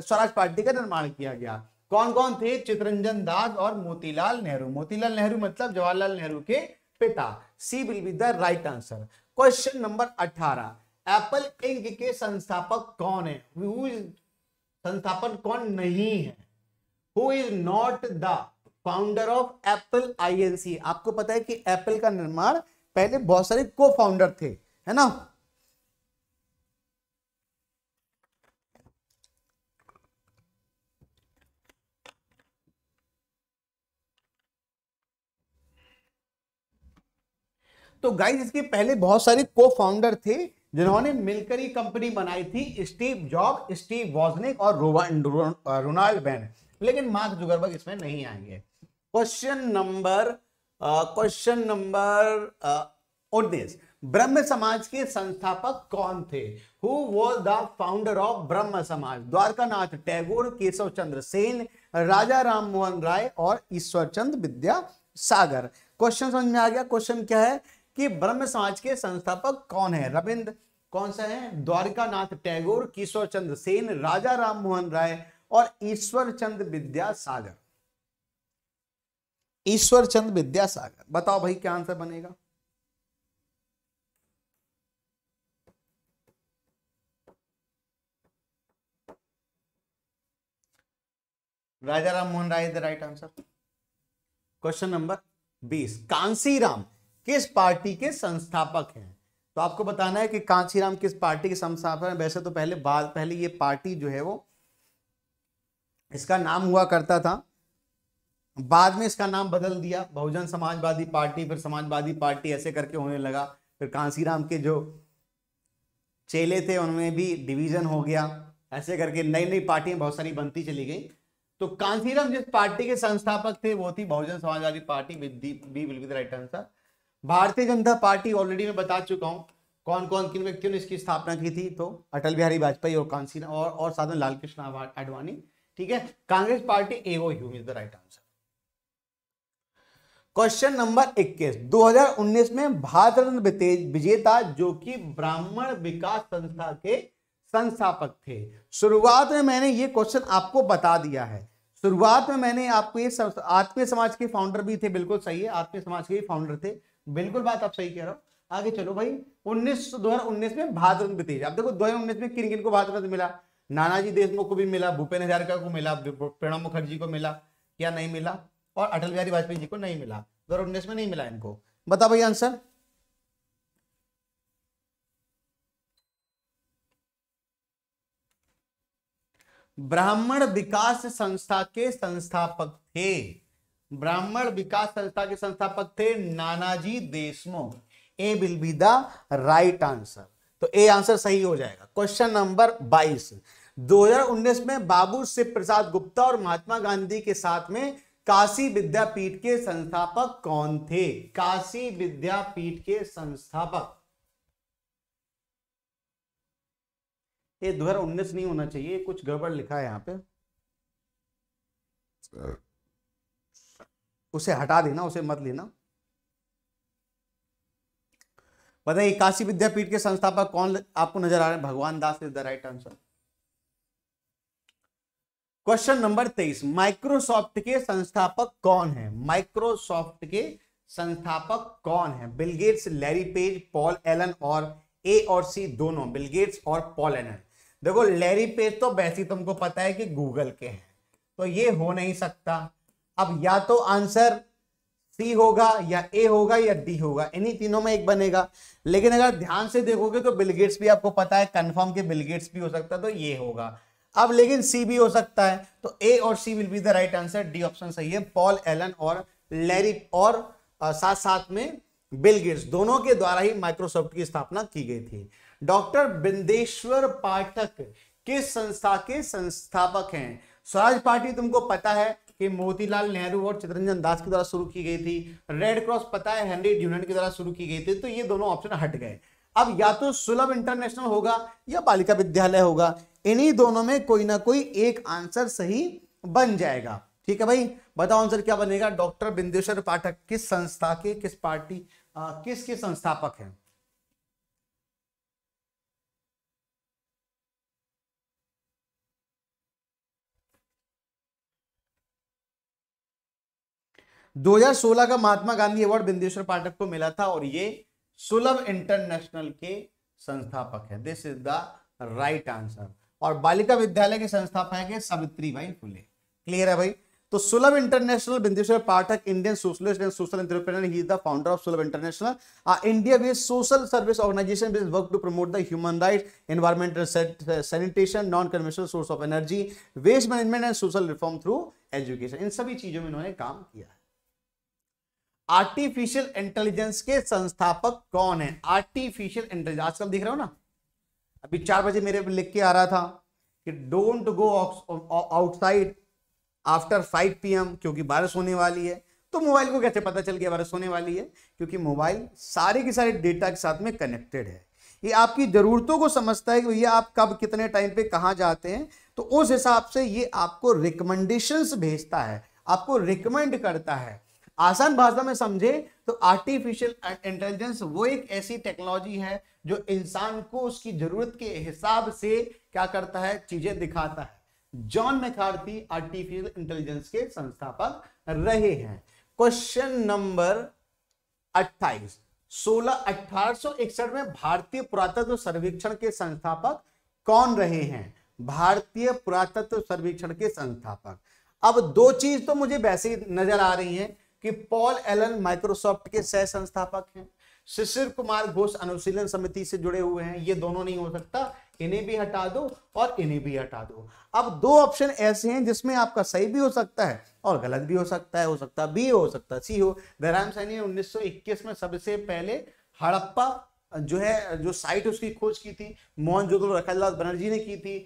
स्वराज पार्टी का निर्माण किया गया कौन कौन थे चितरंजन दास और मोतीलाल नेहरू मोतीलाल नेहरू मतलब जवाहरलाल नेहरू के पिता C will be the right answer question number अठारह एप्पल इंक के संस्थापक कौन है संस्थापक कौन नहीं है who is not the founder of Apple INC आपको पता है कि एप्पल का निर्माण पहले बहुत सारे को फाउंडर थे है ना तो गाइज इसके पहले बहुत सारे को फाउंडर थे जिन्होंने मिलकर ही कंपनी बनाई थी स्टीव जॉब स्टीव वॉजनिक और रोनाल्ड बैन लेकिन मार्क जुगरबर्ग इसमें नहीं आएंगे क्वेश्चन नंबर क्वेश्चन नंबर उन्नीस ब्रह्म समाज के संस्थापक कौन थे who was the founder of Brahmo Samaj Dwarkanath Tagore Keshav Chandra Sen राजा राम मोहन राय और ईश्वर चंद विद्या सागर क्वेश्चन समझ में आ गया क्वेश्चन क्या है कि ब्रह्म समाज के संस्थापक कौन है रविंद्र कौन सा है नाथ टैगोर किशोर चंद्र सेन राजा राम मोहन राय और ईश्वर चंद विद्यासागर ईश्वर चंद विद्यासागर बताओ भाई क्या आंसर बनेगा Raja Ram Mohan Roy is the right answer question number बीस कांसी राम किस पार्टी के संस्थापक हैं तो आपको बताना है कि कांशीराम किस पार्टी के संस्थापक हैं वैसे तो पहले बाद पहले ये पार्टी जो है वो इसका नाम हुआ करता था बाद में इसका नाम बदल दिया बहुजन समाजवादी पार्टी फिर समाजवादी पार्टी ऐसे करके होने लगा फिर कांसीराम के जो चेले थे उनमें भी डिवीजन हो गया ऐसे करके नई नई पार्टियां बहुत सारी बनती चली गई तो कांसीराम जिस पार्टी के संस्थापक थे वो थी Bahujan Samajwadi Party B will be the right answer Bharatiya Janata party already मैं बता चुका हूँ कौन कौन किन व्यक्तियों ने इसकी स्थापना की थी तो अटल बिहारी वाजपेयी और कांसी और और साधन लाल कृष्ण आडवाणी ठीक है Congress Party A O Hume is the right answer question number 21 2019 में भारत रत्न विजेता जो कि ब्राह्मण विकास संस्था के संस्थापक थे शुरुआत में मैंने ये क्वेश्चन आपको बता दिया है शुरुआत में मैंने आपको ये आत्मीय समाज के फाउंडर भी थे बिल्कुल सही है आत्मीय समाज के फाउंडर थे बिल्कुल बात आप सही कह रहे हो आगे चलो भाई उन्नीस 2019 में भारत रत्न भी अब देखो दो में किन किन को भारत रत्न मिला नानाजी देशमुख को भी मिला भूपेन हजारिका को मिला प्रणब मुखर्जी को मिला क्या नहीं मिला और अटल बिहारी वाजपेयी जी को नहीं मिला दो हजार उन्नीस में नहीं मिला इनको बता भाई आंसर ब्राह्मण विकास संस्था के संस्थापक थे ब्राह्मण विकास संस्था के संस्थापक थे Nanaji Deshmukh A will be the right answer तो ए आंसर सही हो जाएगा क्वेश्चन नंबर 22 2019 में बाबू शिव प्रसाद गुप्ता और महात्मा गांधी के साथ में काशी विद्यापीठ के संस्थापक कौन थे काशी विद्यापीठ के संस्थापक ये 2019 नहीं होना चाहिए कुछ गड़बड़ लिखा है यहां पे उसे हटा देना उसे मत लेना बताइए काशी विद्यापीठ के संस्थापक कौन आपको नजर आ रहे हैं Bhagwan Das is the right answer question number तेईस माइक्रोसॉफ्ट के संस्थापक कौन है माइक्रोसॉफ्ट के संस्थापक कौन है Bill Gates Larry Page Paul Allen और ए और सी दोनों बिलगेट्स और पॉल एलन देखो लैरी पेज तो वैसे तुमको पता है कि गूगल के हैं तो ये हो नहीं सकता अब या तो आंसर सी होगा या ए होगा या डी होगा इन्हीं तीनों में एक बनेगा लेकिन अगर ध्यान से देखोगे तो बिलगेट्स भी आपको पता है कंफर्म के बिलगेट्स भी हो सकता है तो ये होगा अब लेकिन सी भी हो सकता है तो ए और C will be the right answer D option सही है पॉल एलन और लेरिक और आ, साथ साथ में बिल गेट्स दोनों के द्वारा ही माइक्रोसॉफ्ट की स्थापना की गई थी डॉक्टर बिंदेश्वर पाठक किस संस्था के संस्थापक हैं स्वराज पार्टी तुमको पता है कि मोतीलाल नेहरू और चितरंजन दास के द्वारा शुरू की गई थी रेड क्रॉस पता है हेनरी ड्यूनेट के द्वारा शुरू की गई थी तो ये दोनों ऑप्शन हट गए अब या तो सुलभ इंटरनेशनल होगा या बालिका विद्यालय होगा इन्हीं दोनों में कोई ना कोई एक आंसर सही बन जाएगा ठीक है भाई बताओ आंसर क्या बनेगा डॉक्टर बिंदेश्वर पाठक किस संस्था के किस पार्टी किसके संस्थापक हैं 2016 का महात्मा गांधी अवार्ड बिंदेश्वर पाठक को मिला था और ये सुलभ इंटरनेशनल के संस्थापक है this is the right answer और बालिका विद्यालय के संस्थापक है सावित्री बाई फुले क्लियर है भाई तो Sulabh International Bindeshwar Pathak Indian socialist and social entrepreneur he is the founder of Sulabh International India based social service organisation base work to promote the human right environmental sanitation non conventional source of energy waste management and social reform through education इन सभी चीजों में इन्होंने काम किया है artificial intelligence के संस्थापक कौन है आर्टिफिशियल इंटेलिजेंस आजकल देख रहे हो ना अभी चार बजे मेरे लिख के आ रहा था कि don't go outside after 5 PM क्योंकि बारिश होने वाली है तो मोबाइल को कैसे पता चल गया बारिश होने वाली है क्योंकि मोबाइल सारे के सारे डेटा के साथ में कनेक्टेड है ये आपकी ज़रूरतों को समझता है कि भैया आप कब कितने टाइम पे कहाँ जाते हैं तो उस हिसाब से ये आपको रिकमेंडेशंस भेजता है आपको रिकमेंड करता है आसान भाषा में समझे तो आर्टिफिशियल इंटेलिजेंस वो एक ऐसी टेक्नोलॉजी है जो इंसान को उसकी जरूरत के हिसाब से क्या करता है चीजें दिखाता है जॉन मैकार्थी आर्टिफिशियल इंटेलिजेंस के संस्थापक रहे हैं क्वेश्चन नंबर 28 सोलह अठारह में भारतीय पुरातत्व सर्वेक्षण के संस्थापक कौन रहे हैं भारतीय पुरातत्व सर्वेक्षण के संस्थापक अब दो चीज तो मुझे वैसे नजर आ रही है कि पॉल एलन माइक्रोसॉफ्ट के सह संस्थापक हैं शिशिर कुमार घोष अनुशीलन समिति से जुड़े हुए हैं ये दोनों नहीं हो सकता इन्हें भी हटा दो और इन्हें भी हटा दो अब दो ऑप्शन ऐसे हैं जिसमें आपका सही भी हो सकता है और गलत भी हो सकता है हो सकता बी हो सकता सी हो दराम सैनी ने उन्नीस में सबसे पहले हड़प्पा जो है जो साइट उसकी खोज की थी मोहन जोदड़ो रखलदास बनर्जी ने की थी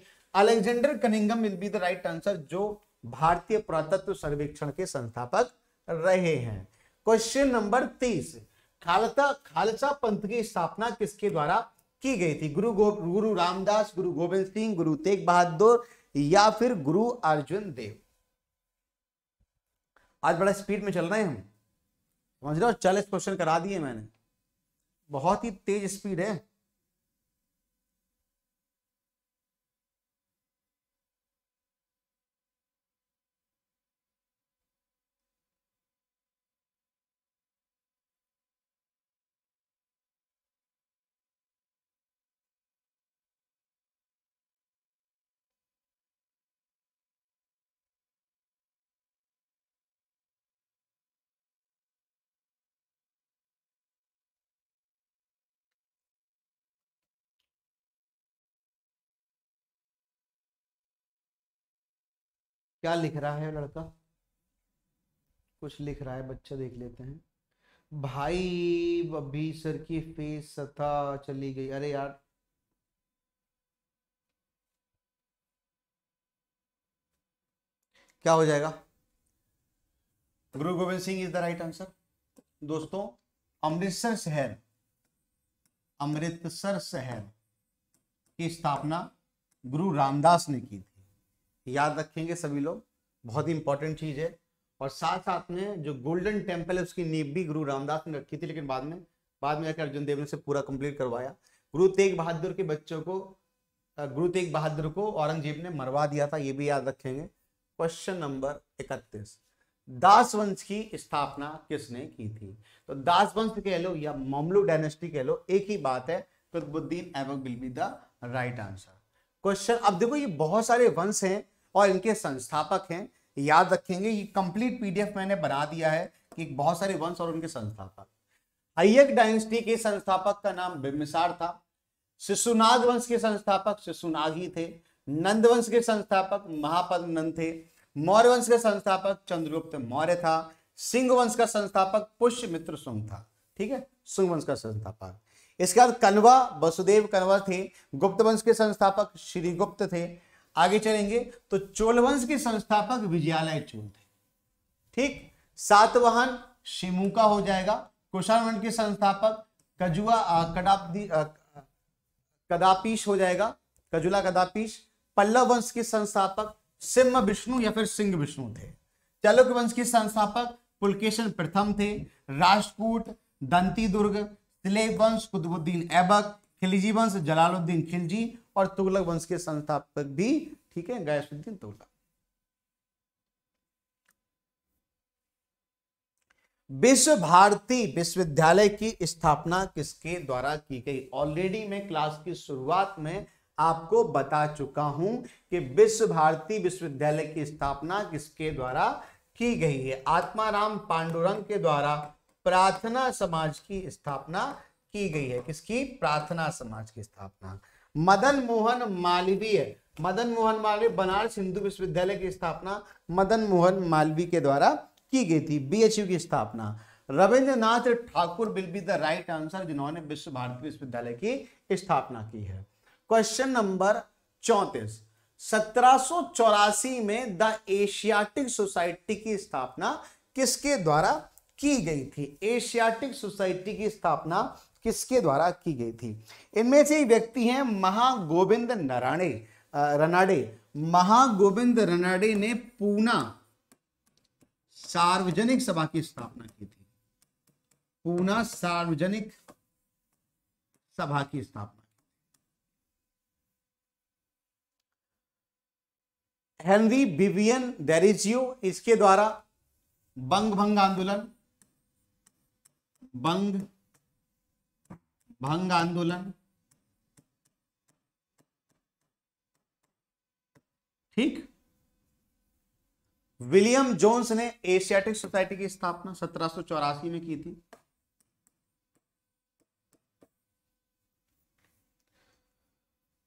Alexander Cunningham will be the right answer जो भारतीय पुरातत्व सर्वेक्षण के संस्थापक रहे हैं क्वेश्चन नंबर तीस खालसा खालसा पंथ की स्थापना किसके द्वारा की गई थी गुरु गुरु रामदास गुरु गोविंद सिंह गुरु तेग बहादुर या फिर गुरु अर्जुन देव आज बड़ा स्पीड में चल रहे हैं हम समझ रहे हो चालीस क्वेश्चन करा दिए मैंने बहुत ही तेज स्पीड है क्या लिख रहा है लड़का कुछ लिख रहा है बच्चा देख लेते हैं भाई अभी सर की फेस सता चली गई अरे यार क्या हो जाएगा Guru Gobind Singh is the right answer दोस्तों अमृतसर शहर अमृतसर शहर की स्थापना गुरु रामदास ने की याद रखेंगे सभी लोग बहुत ही इंपॉर्टेंट चीज़ है और साथ साथ में जो गोल्डन टेम्पल है उसकी नींव भी गुरु रामदास ने रखी थी लेकिन बाद में बाद में जाकर अर्जुन देव ने उसे पूरा कंप्लीट करवाया गुरु तेग बहादुर के बच्चों को गुरु तेग बहादुर को औरंगजेब ने मरवा दिया था ये भी याद रखेंगे क्वेश्चन नंबर इकतीस दास वंश की स्थापना किसने की थी तो दास वंश कह लो या मोमलू डायनेस्टी कह लो एक ही बात है Qutubuddin Aibak will be the right answer question अब देखो ये बहुत सारे वंश हैं और इनके संस्थापक हैं याद रखेंगे ये कंप्लीट पीडीएफ मैंने बना दिया है कि बहुत सारे वंश और उनके संस्थापक अयक डायनेस्टी के संस्थापक का नाम बिमिसार था शिशुनाग वंश के संस्थापक शिशुनाग ही थे नंद वंश के संस्थापक महापद नंद थे मौर्य वंश के संस्थापक चंद्रगुप्त मौर्य था सिंह वंश का संस्थापक पुष्य मित्र सुंग था ठीक है सिंह वंश का संस्थापक इसके बाद कनवा वसुदेव कनवा थे गुप्त वंश के संस्थापक श्रीगुप्त थे आगे चलेंगे तो चोलवंश के संस्थापक विजयालय चोल थे ठीक सातवाहन शिमू का हो जाएगा कुशाण वंश के संस्थापक कजुआ कदापीश हो जाएगा कजुला कदापीश पल्लव वंश के संस्थापक सिम विष्णु या फिर सिंह विष्णु थे चालुक्य वंश के संस्थापक पुलकेशन प्रथम थे राजपूत दंती दुर्ग सिलेब वंश कुतुबुद्दीन ऐबक खिलजी वंश जलालुद्दीन खिलजी और तुगलक वंश के संस्थापक भी ठीक है गयासुद्दीन तुगलक विश्व भारती विश्वविद्यालय की स्थापना किसके द्वारा की गई ऑलरेडी मैं क्लास की शुरुआत में आपको बता चुका हूं कि विश्व भारती विश्वविद्यालय की स्थापना किसके द्वारा की गई है आत्माराम पांडुरंग के द्वारा प्रार्थना समाज की स्थापना की गई है किसकी प्रार्थना समाज की स्थापना मदन मोहन मालवीय मदन मोहन मालवीय बनारस हिंदू विश्वविद्यालय की स्थापना मदन मोहन मालवीय के द्वारा की गई थी बी की स्थापना Rabindranath Thakur will be the right answer जिन्होंने विश्व भारती विश्वविद्यालय की स्थापना की है क्वेश्चन नंबर चौंतीस सत्रह में द एशियाटिक सोसाइटी की स्थापना किसके द्वारा की गई थी एशियाटिक सोसाइटी की स्थापना किसके द्वारा की गई थी इनमें से व्यक्ति हैं महागोविंद नराणे रनाडे महागोविंद रनाडे ने पूना सार्वजनिक सभा की स्थापना की थी पूना सार्वजनिक सभा की स्थापना हेनरी बिवियन डेरिजियो इसके द्वारा बंग भंग आंदोलन बंग भंग आंदोलन ठीक विलियम जोन्स ने एशियाटिक सोसाइटी की स्थापना सत्रह में की थी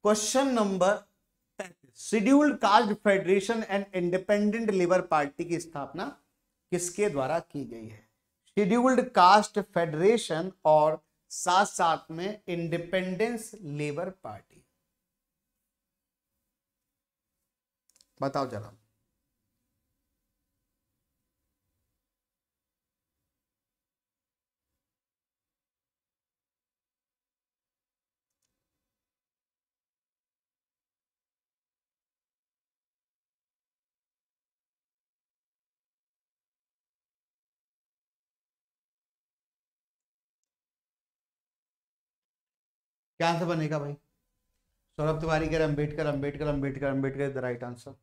question number Scheduled Caste Federation and Independent Labour Party की स्थापना किसके द्वारा की गई है शेड्यूल्ड कास्ट फेडरेशन और साथ साथ में इंडिपेंडेंस लेबर पार्टी बताओ जरा क्या आंसर बनेगा भाई सौरभ तिवारी कह रहे Ambedkar Ambedkar Ambedkar Ambedkar is the right answer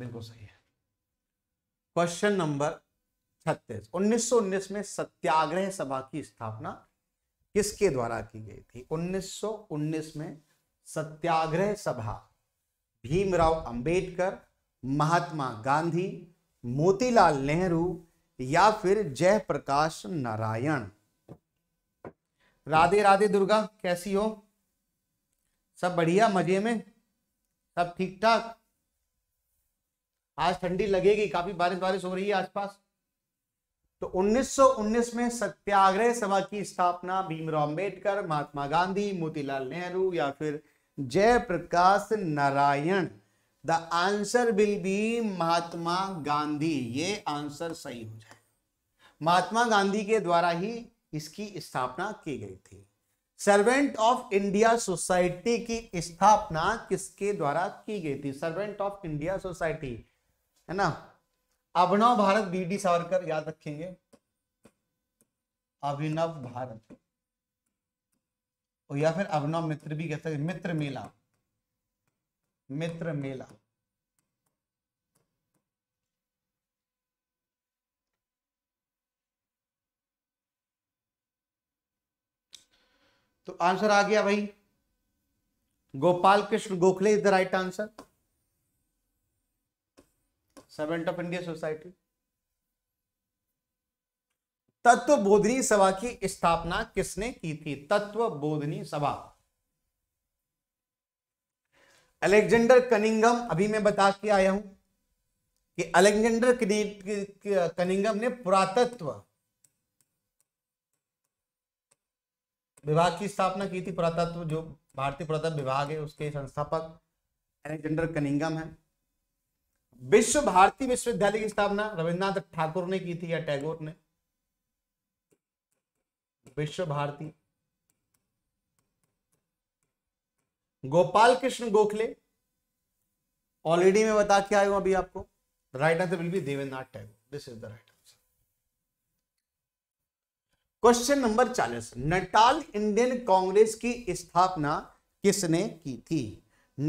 बिल्कुल सही है क्वेश्चन नंबर छत्तीस उन्नीस में सत्याग्रह सभा की स्थापना किसके द्वारा की गई थी 1919 में सत्याग्रह सभा भीमराव अंबेडकर महात्मा गांधी मोतीलाल नेहरू या फिर जयप्रकाश नारायण राधे राधे दुर्गा कैसी हो सब बढ़िया मजे में सब ठीक ठाक आज ठंडी लगेगी काफी बारिश बारिश हो रही है आसपास तो 1919 में सत्याग्रह सभा की स्थापना भीमराव अंबेडकर महात्मा गांधी मोतीलाल नेहरू या फिर Jayaprakash Narayan the answer will be Mahatma Gandhi ये आंसर सही हो जाए महात्मा गांधी के द्वारा ही इसकी स्थापना की गई थी सर्वेंट ऑफ इंडिया सोसाइटी की स्थापना किसके द्वारा की गई थी सर्वेंट ऑफ इंडिया सोसाइटी है ना अभिनव भारत बी डी सावरकर याद रखेंगे अभिनव भारत और या फिर अभिनव मित्र भी कहते हैं मित्र मेला मित्र मेला तो आंसर आ गया भाई Gopal Krishna Gokhale is the right answer Servant of India Society Tattva Bodhini सभा की स्थापना किसने की थी तत्व बोधनी सभा अलेक्जेंडर कनिंगम अभी मैं बता के आया हूं कि अलेक्जेंडर कनिंगम ने पुरातत्व विभाग की स्थापना की थी पुरातत्व जो भारतीय पुरातत्व विभाग है उसके संस्थापक एलेक्जेंडर कनिंगम है विश्व भारती विश्वविद्यालय की स्थापना रविन्द्रनाथ ठाकुर ने की थी या टैगोर ने विश्व भारती गोपाल कृष्ण गोखले ऑलरेडी मैं बता के आया हूं अभी आपको right answer will be Devendranath Tagore this is the right question number चालीस नटाल इंडियन कांग्रेस की स्थापना किसने की थी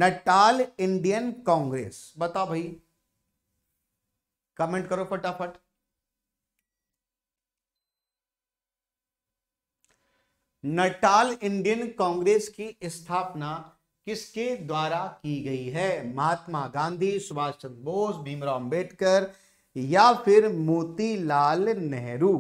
नटाल इंडियन कांग्रेस बता भाई कमेंट करो फटाफट नटाल इंडियन कांग्रेस की स्थापना किसके द्वारा की गई है महात्मा गांधी सुभाष चंद्र बोस भीमराव अंबेडकर या फिर मोतीलाल नेहरू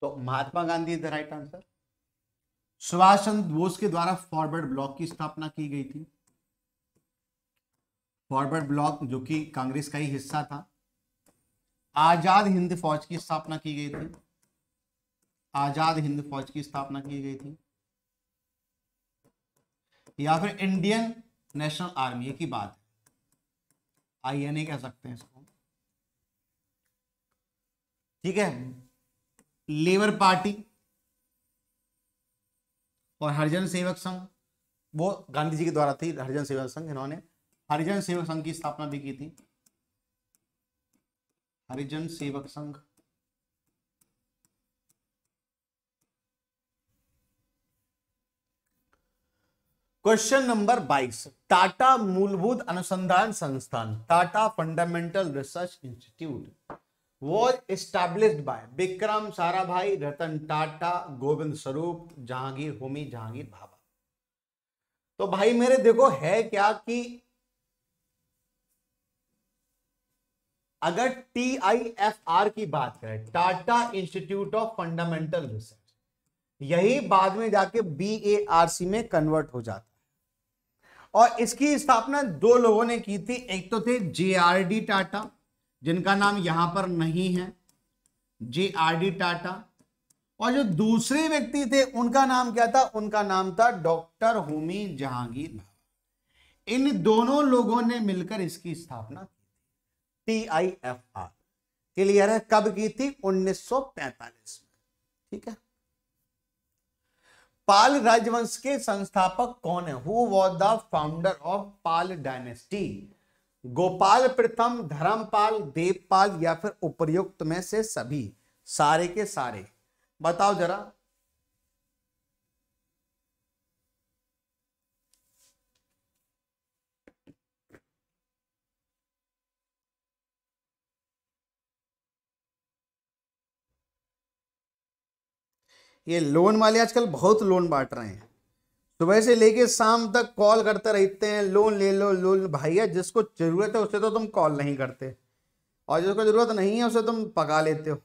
तो Mahatma Gandhi is the right answer Subhash Chandra Bose के द्वारा फॉरवर्ड ब्लॉक की स्थापना की गई थी फॉरवर्ड ब्लॉक जो कि कांग्रेस का ही हिस्सा था आजाद हिंद फौज की स्थापना की गई थी आजाद हिंद फौज की स्थापना की गई थी या फिर इंडियन नेशनल आर्मी की बात आई एन ए कह सकते हैं इसको ठीक है लेबर पार्टी और हरिजन सेवक संघ वो गांधी जी के द्वारा थी हरिजन सेवक संघ इन्होंने हरिजन सेवक संघ की स्थापना भी की थी हरिजन सेवक संघ क्वेश्चन नंबर 22 टाटा मूलभूत अनुसंधान संस्थान Tata Fundamental Research Institute was established by Vikram Sarabhai Ratan Tata Govind Swarup Jehangir Homi Jehangir Bhabha तो भाई मेरे देखो है क्या कि अगर टी आई एफ आर की बात करें Tata Institute of Fundamental Research यही बाद में जाके बी ए आर सी में कन्वर्ट हो जाता है और इसकी स्थापना दो लोगों ने की थी एक तो थे जे आर डी टाटा जिनका नाम यहां पर नहीं है जे आर डी टाटा और जो दूसरे व्यक्ति थे उनका नाम क्या था उनका नाम था डॉक्टर होमी जहांगीर इन दोनों लोगों ने मिलकर इसकी स्थापना की T I F R clear है कब की थी 1945 में ठीक है पाल राजवंश के संस्थापक कौन है who was the founder of Pala dynasty Gopal प्रथम धर्मपाल देवपाल या फिर उपर्युक्त में से सभी सारे के सारे बताओ जरा ये लोन वाले आजकल बहुत लोन बांट रहे हैं सुबह तो से लेके शाम तक कॉल करते रहते हैं लोन ले लो लोन भैया जिसको जरूरत है उसे तो तुम कॉल नहीं करते और जिसको जरूरत नहीं है उसे तुम पका लेते हो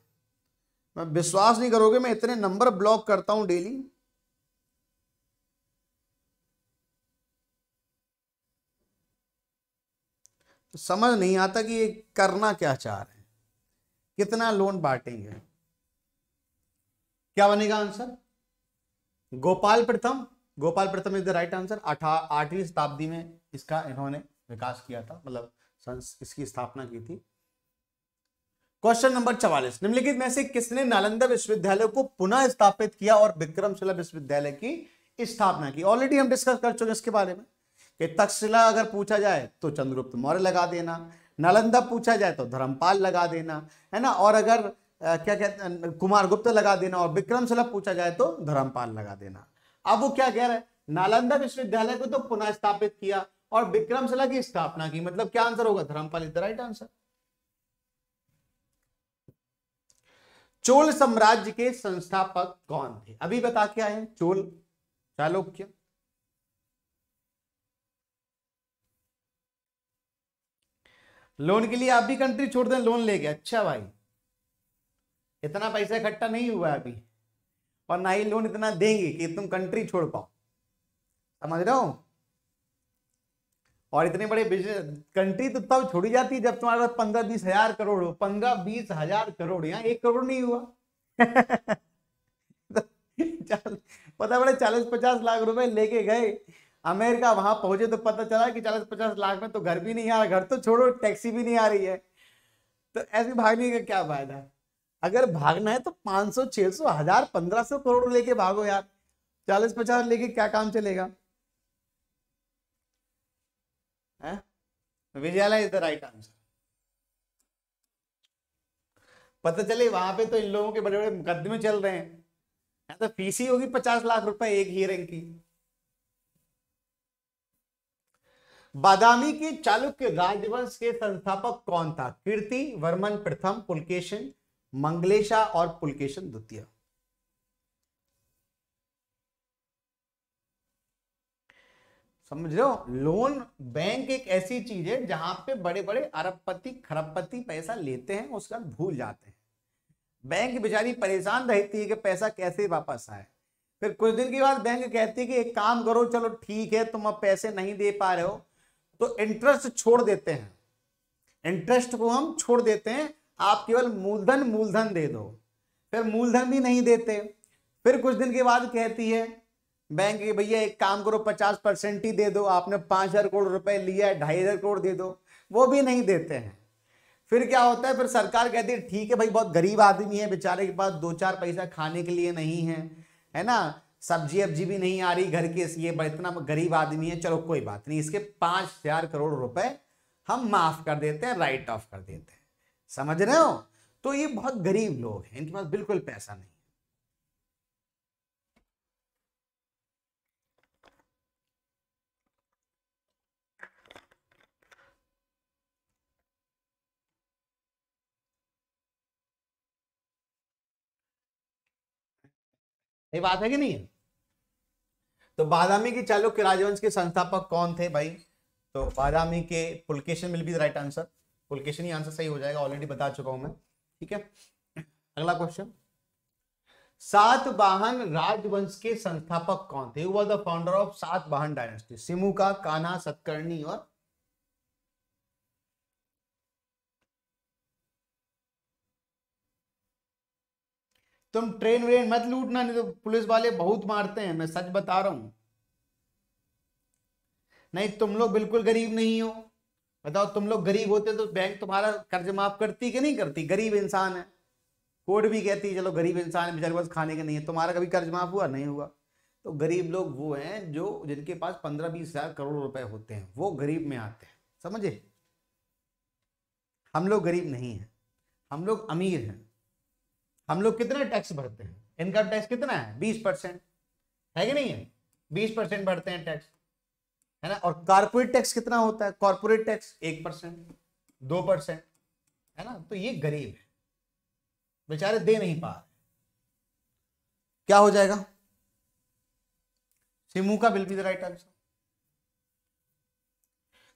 मैं विश्वास नहीं करोगे मैं इतने नंबर ब्लॉक करता हूं डेली तो समझ नहीं आता कि ये करना क्या चाह रहे हैं कितना लोन बांटेंगे क्या बनेगा आंसर गोपाल प्रथम गोपाल प्रथम इज द राइट आंसर आठवीं शताब्दी में इसका इन्होंने विकास किया था मतलब इसकी स्थापना की थी क्वेश्चन नंबर चवालीस निम्नलिखित में से किसने नालंदा विश्वविद्यालय को पुनः स्थापित किया और विक्रमशिला विश्वविद्यालय की स्थापना की ऑलरेडी हम डिस्कस कर चुके इसके बारे में कि तक्षशिला अगर पूछा जाए तो चंद्रगुप्त मौर्य लगा देना नालंदा पूछा जाए तो धर्मपाल लगा देना है ना और अगर आ, क्या कहते कुमार गुप्त लगा देना और विक्रमशिला पूछा जाए तो धर्मपाल लगा देना अब वो क्या कह रहा है नालंदा विश्वविद्यालय को तो पुनः स्थापित किया और विक्रमशिला की स्थापना की मतलब क्या आंसर होगा Dharmapal is the right answer Chola साम्राज्य के संस्थापक कौन थे अभी बता क्या है चोल चालोक्य लोन के लिए आप भी कंट्री छोड़ दें लोन ले गए अच्छा भाई इतना पैसा इकट्ठा नहीं हुआ अभी और ना ही लोन इतना देंगे कि तुम कंट्री छोड़ पाओ समझ रहे हो और इतने बड़े बिजनेस कंट्री तो तब छोड़ी जाती है जब तुम्हारे पास पंद्रह बीस हजार करोड़ हो पंद्रह बीस हजार करोड़ यहाँ एक करोड़ नहीं हुआ पता बड़े चालीस पचास लाख रुपए लेके गए अमेरिका वहां पहुंचे तो पता चला कि चालीस पचास लाख में तो घर भी नहीं आ रहा घर तो छोड़ो टैक्सी भी नहीं आ रही है तो ऐसे भागने का क्या फायदा है अगर भागना है तो 500, 600, हजार 1500 करोड़ लेके भागो यार चालीस पचास लेके क्या काम चलेगा Vijayalaya is the right answer पता चले वहां पे तो इन लोगों के बड़े बड़े मुकदमे चल रहे हैं तो फीस ही होगी पचास लाख रुपए एक हियरिंग की बादामी के चालुक्य राजवंश के संस्थापक कौन था कीर्ति वर्मन प्रथम पुलकेशन मंगलेशा और पुलकेशन द्वितीय समझ रहे हो लोन बैंक एक ऐसी चीज है जहां पे बड़े बड़े अरबपति खरबपति पैसा लेते हैं उसके बाद भूल जाते हैं बैंक बेचारी परेशान रहती है कि पैसा कैसे वापस आए फिर कुछ दिन के बाद बैंक कहती है कि एक काम करो चलो ठीक है तुम अब पैसे नहीं दे पा रहे हो तो इंटरेस्ट छोड़ देते हैं इंटरेस्ट को हम छोड़ देते हैं आप केवल मूलधन मूलधन दे दो फिर मूलधन भी नहीं देते फिर कुछ दिन के बाद कहती है बैंक के भैया एक काम करो पचास परसेंट ही दे दो आपने पाँच हज़ार करोड़ रुपए लिया है ढाई हज़ार करोड़ दे दो वो भी नहीं देते हैं फिर क्या होता है फिर सरकार कहती है ठीक है भाई बहुत गरीब आदमी है बेचारे के पास दो चार पैसा खाने के लिए नहीं है है ना सब्जी अब्जी भी नहीं आ रही घर के इसलिए इतना गरीब आदमी है चलो कोई बात नहीं इसके पाँच हज़ार करोड़ रुपए हम माफ़ कर देते हैं राइट ऑफ कर देते हैं समझ रहे हो तो ये बहुत गरीब लोग हैं इनके पास बिल्कुल पैसा नहीं ये बात है कि नहीं तो बादामी के चालुक्य राजवंश के संस्थापक कौन थे भाई तो बादामी के Pulakeshin will be the right answer Pulakeshin ही आंसर सही हो जाएगा ऑलरेडी बता चुका हूं मैं ठीक है अगला क्वेश्चन सात वाहन राजवंश के संस्थापक कौन थे वॉज द फाउंडर ऑफ सात वाहन डायनेस्टी सिमुका काना सतकर्णी और तुम ट्रेन व्रेन मत लूटना नहीं तो पुलिस वाले बहुत मारते हैं मैं सच बता रहा हूं नहीं तुम लोग बिल्कुल गरीब नहीं हो बताओ तुम लोग गरीब होते तो बैंक तुम्हारा कर्ज माफ करती कि नहीं करती गरीब इंसान है कोर्ट भी कहती है चलो गरीब इंसान है बेचारे पास खाने के नहीं है तुम्हारा कभी कर्ज माफ हुआ नहीं हुआ तो गरीब लोग वो हैं जो जिनके पास पंद्रह बीस हजार करोड़ रुपए होते हैं वो गरीब में आते हैं समझे हम लोग गरीब नहीं है हम लोग अमीर हैं हम लोग कितना टैक्स भरते हैं इनकम टैक्स कितना है बीस परसेंट है कि नहीं है बीस परसेंट भरते हैं टैक्स है ना और कॉर्पोरेट टैक्स कितना होता है कॉर्पोरेट टैक्स एक परसेंट दो परसेंट है ना तो ये गरीब है बेचारे दे नहीं पा रहे क्या हो जाएगा शिमुका का बी द राइट आंसर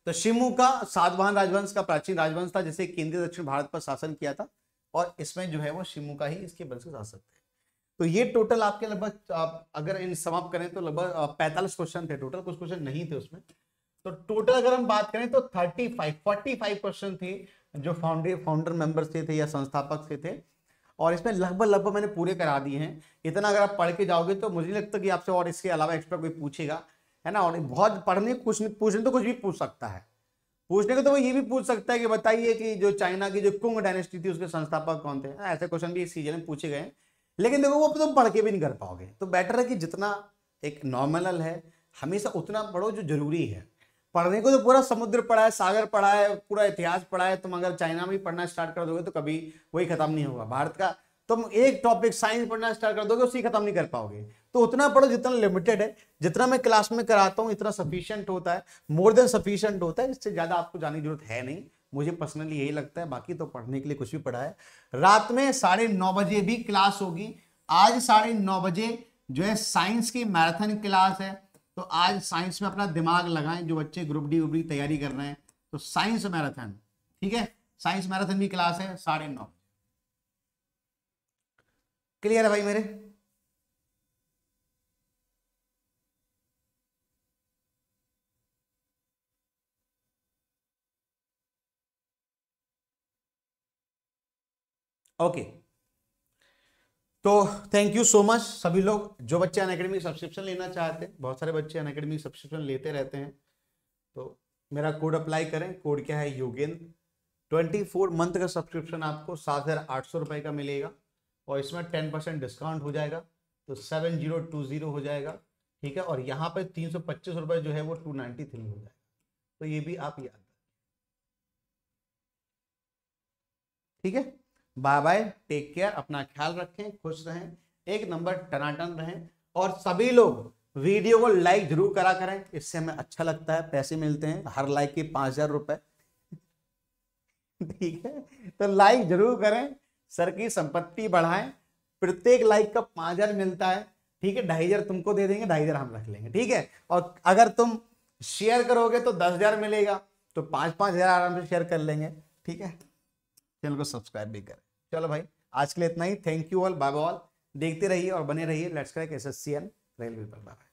तो का सातवाहन राजवंश का प्राचीन राजवंश था जिसे केंद्रीय दक्षिण भारत पर शासन किया था और इसमें जो है वो शिमू का ही इसके वंश शासक थे तो ये टोटल आपके लगभग आप अगर इन समाप्त करें तो लगभग पैंतालीस क्वेश्चन थे टोटल कुछ क्वेश्चन नहीं थे उसमें तो टोटल अगर हम बात करें तो thirty five forty five question थे जो फाउंडर फाउंडर मेंबर्स थे, थे या संस्थापक से थे और इसमें लगभग लगभग मैंने पूरे करा दिए हैं इतना अगर आप पढ़ के जाओगे तो मुझे लगता कि आपसे और इसके अलावा एक्स्ट्रा कोई पूछेगा है ना और बहुत पढ़ने कुछ पूछने तो कुछ भी पूछ सकता है पूछने को तो वो ये भी पूछ सकता है कि बताइए कि जो चाइना की जो कुंग डायनेस्टी थी उसके संस्थापक कौन थे ऐसे क्वेश्चन भी इस सीजन में पूछे गए हैं लेकिन देखो वो तुम पढ़ के भी नहीं कर पाओगे तो बेटर है कि जितना एक नॉर्मल है हमेशा उतना पढ़ो जो जरूरी है पढ़ने को तो पूरा समुद्र पढ़ा है सागर पढ़ा है पूरा इतिहास पढ़ा है तुम अगर चाइना में पढ़ना स्टार्ट कर दोगे तो कभी वही खत्म नहीं होगा भारत का तुम एक टॉपिक साइंस पढ़ना स्टार्ट कर दोगे उसी खत्म नहीं कर पाओगे तो उतना पढ़ो जितना लिमिटेड है जितना मैं क्लास में कराता हूँ इतना सफिशियंट होता है मोर देन सफिशियंट होता है इससे ज़्यादा आपको जाने की जरूरत है नहीं मुझे पर्सनली यही लगता है बाकी तो पढ़ने के लिए कुछ भी पढ़ा है रात में साढ़े नौ बजे भी क्लास होगी आज साढ़े नौ बजे जो है साइंस की मैराथन क्लास है तो आज साइंस में अपना दिमाग लगाएं जो बच्चे ग्रुप डी ग्रुप तैयारी कर रहे हैं तो साइंस मैराथन ठीक है साइंस मैराथन की क्लास है साढ़े नौ क्लियर है भाई मेरे ओके तो थैंक यू सो मच सभी लोग जो बच्चे अन सब्सक्रिप्शन लेना चाहते हैं बहुत सारे बच्चे अन सब्सक्रिप्शन लेते रहते हैं तो मेरा कोड अप्लाई करें कोड क्या है योगेंद्र ट्वेंटी फोर मंथ का सब्सक्रिप्शन आपको सात हज़ार आठ सौ रुपए का मिलेगा और इसमें टेन परसेंट डिस्काउंट हो जाएगा तो सेवन जीरो टू जीरो हो जाएगा ठीक है और यहाँ पर तीन सौ पच्चीस रुपये जो है वो टू नाइन्टी थ्री हो जाएगा तो ये भी आप याद ठीक है बाय बाय टेक केयर अपना ख्याल रखें खुश रहें एक नंबर टनाटन रहें और सभी लोग वीडियो को लाइक जरूर करा करें इससे हमें अच्छा लगता है पैसे मिलते हैं हर लाइक के पाँच हजार रुपये ठीक है तो लाइक जरूर करें सर की संपत्ति बढ़ाएं प्रत्येक लाइक का पाँच हजार मिलता है ठीक है ढाई हजार तुमको दे देंगे ढाई हजार हम रख लेंगे ठीक है और अगर तुम शेयर करोगे तो दस हजार मिलेगा तो पाँच पाँच हजार आराम से शेयर कर लेंगे ठीक है चैनल को सब्सक्राइब भी करें चलो भाई आज के लिए इतना ही thank you all bye all देखते रहिए और बने रहिए let's crack S S C and railway पर बाय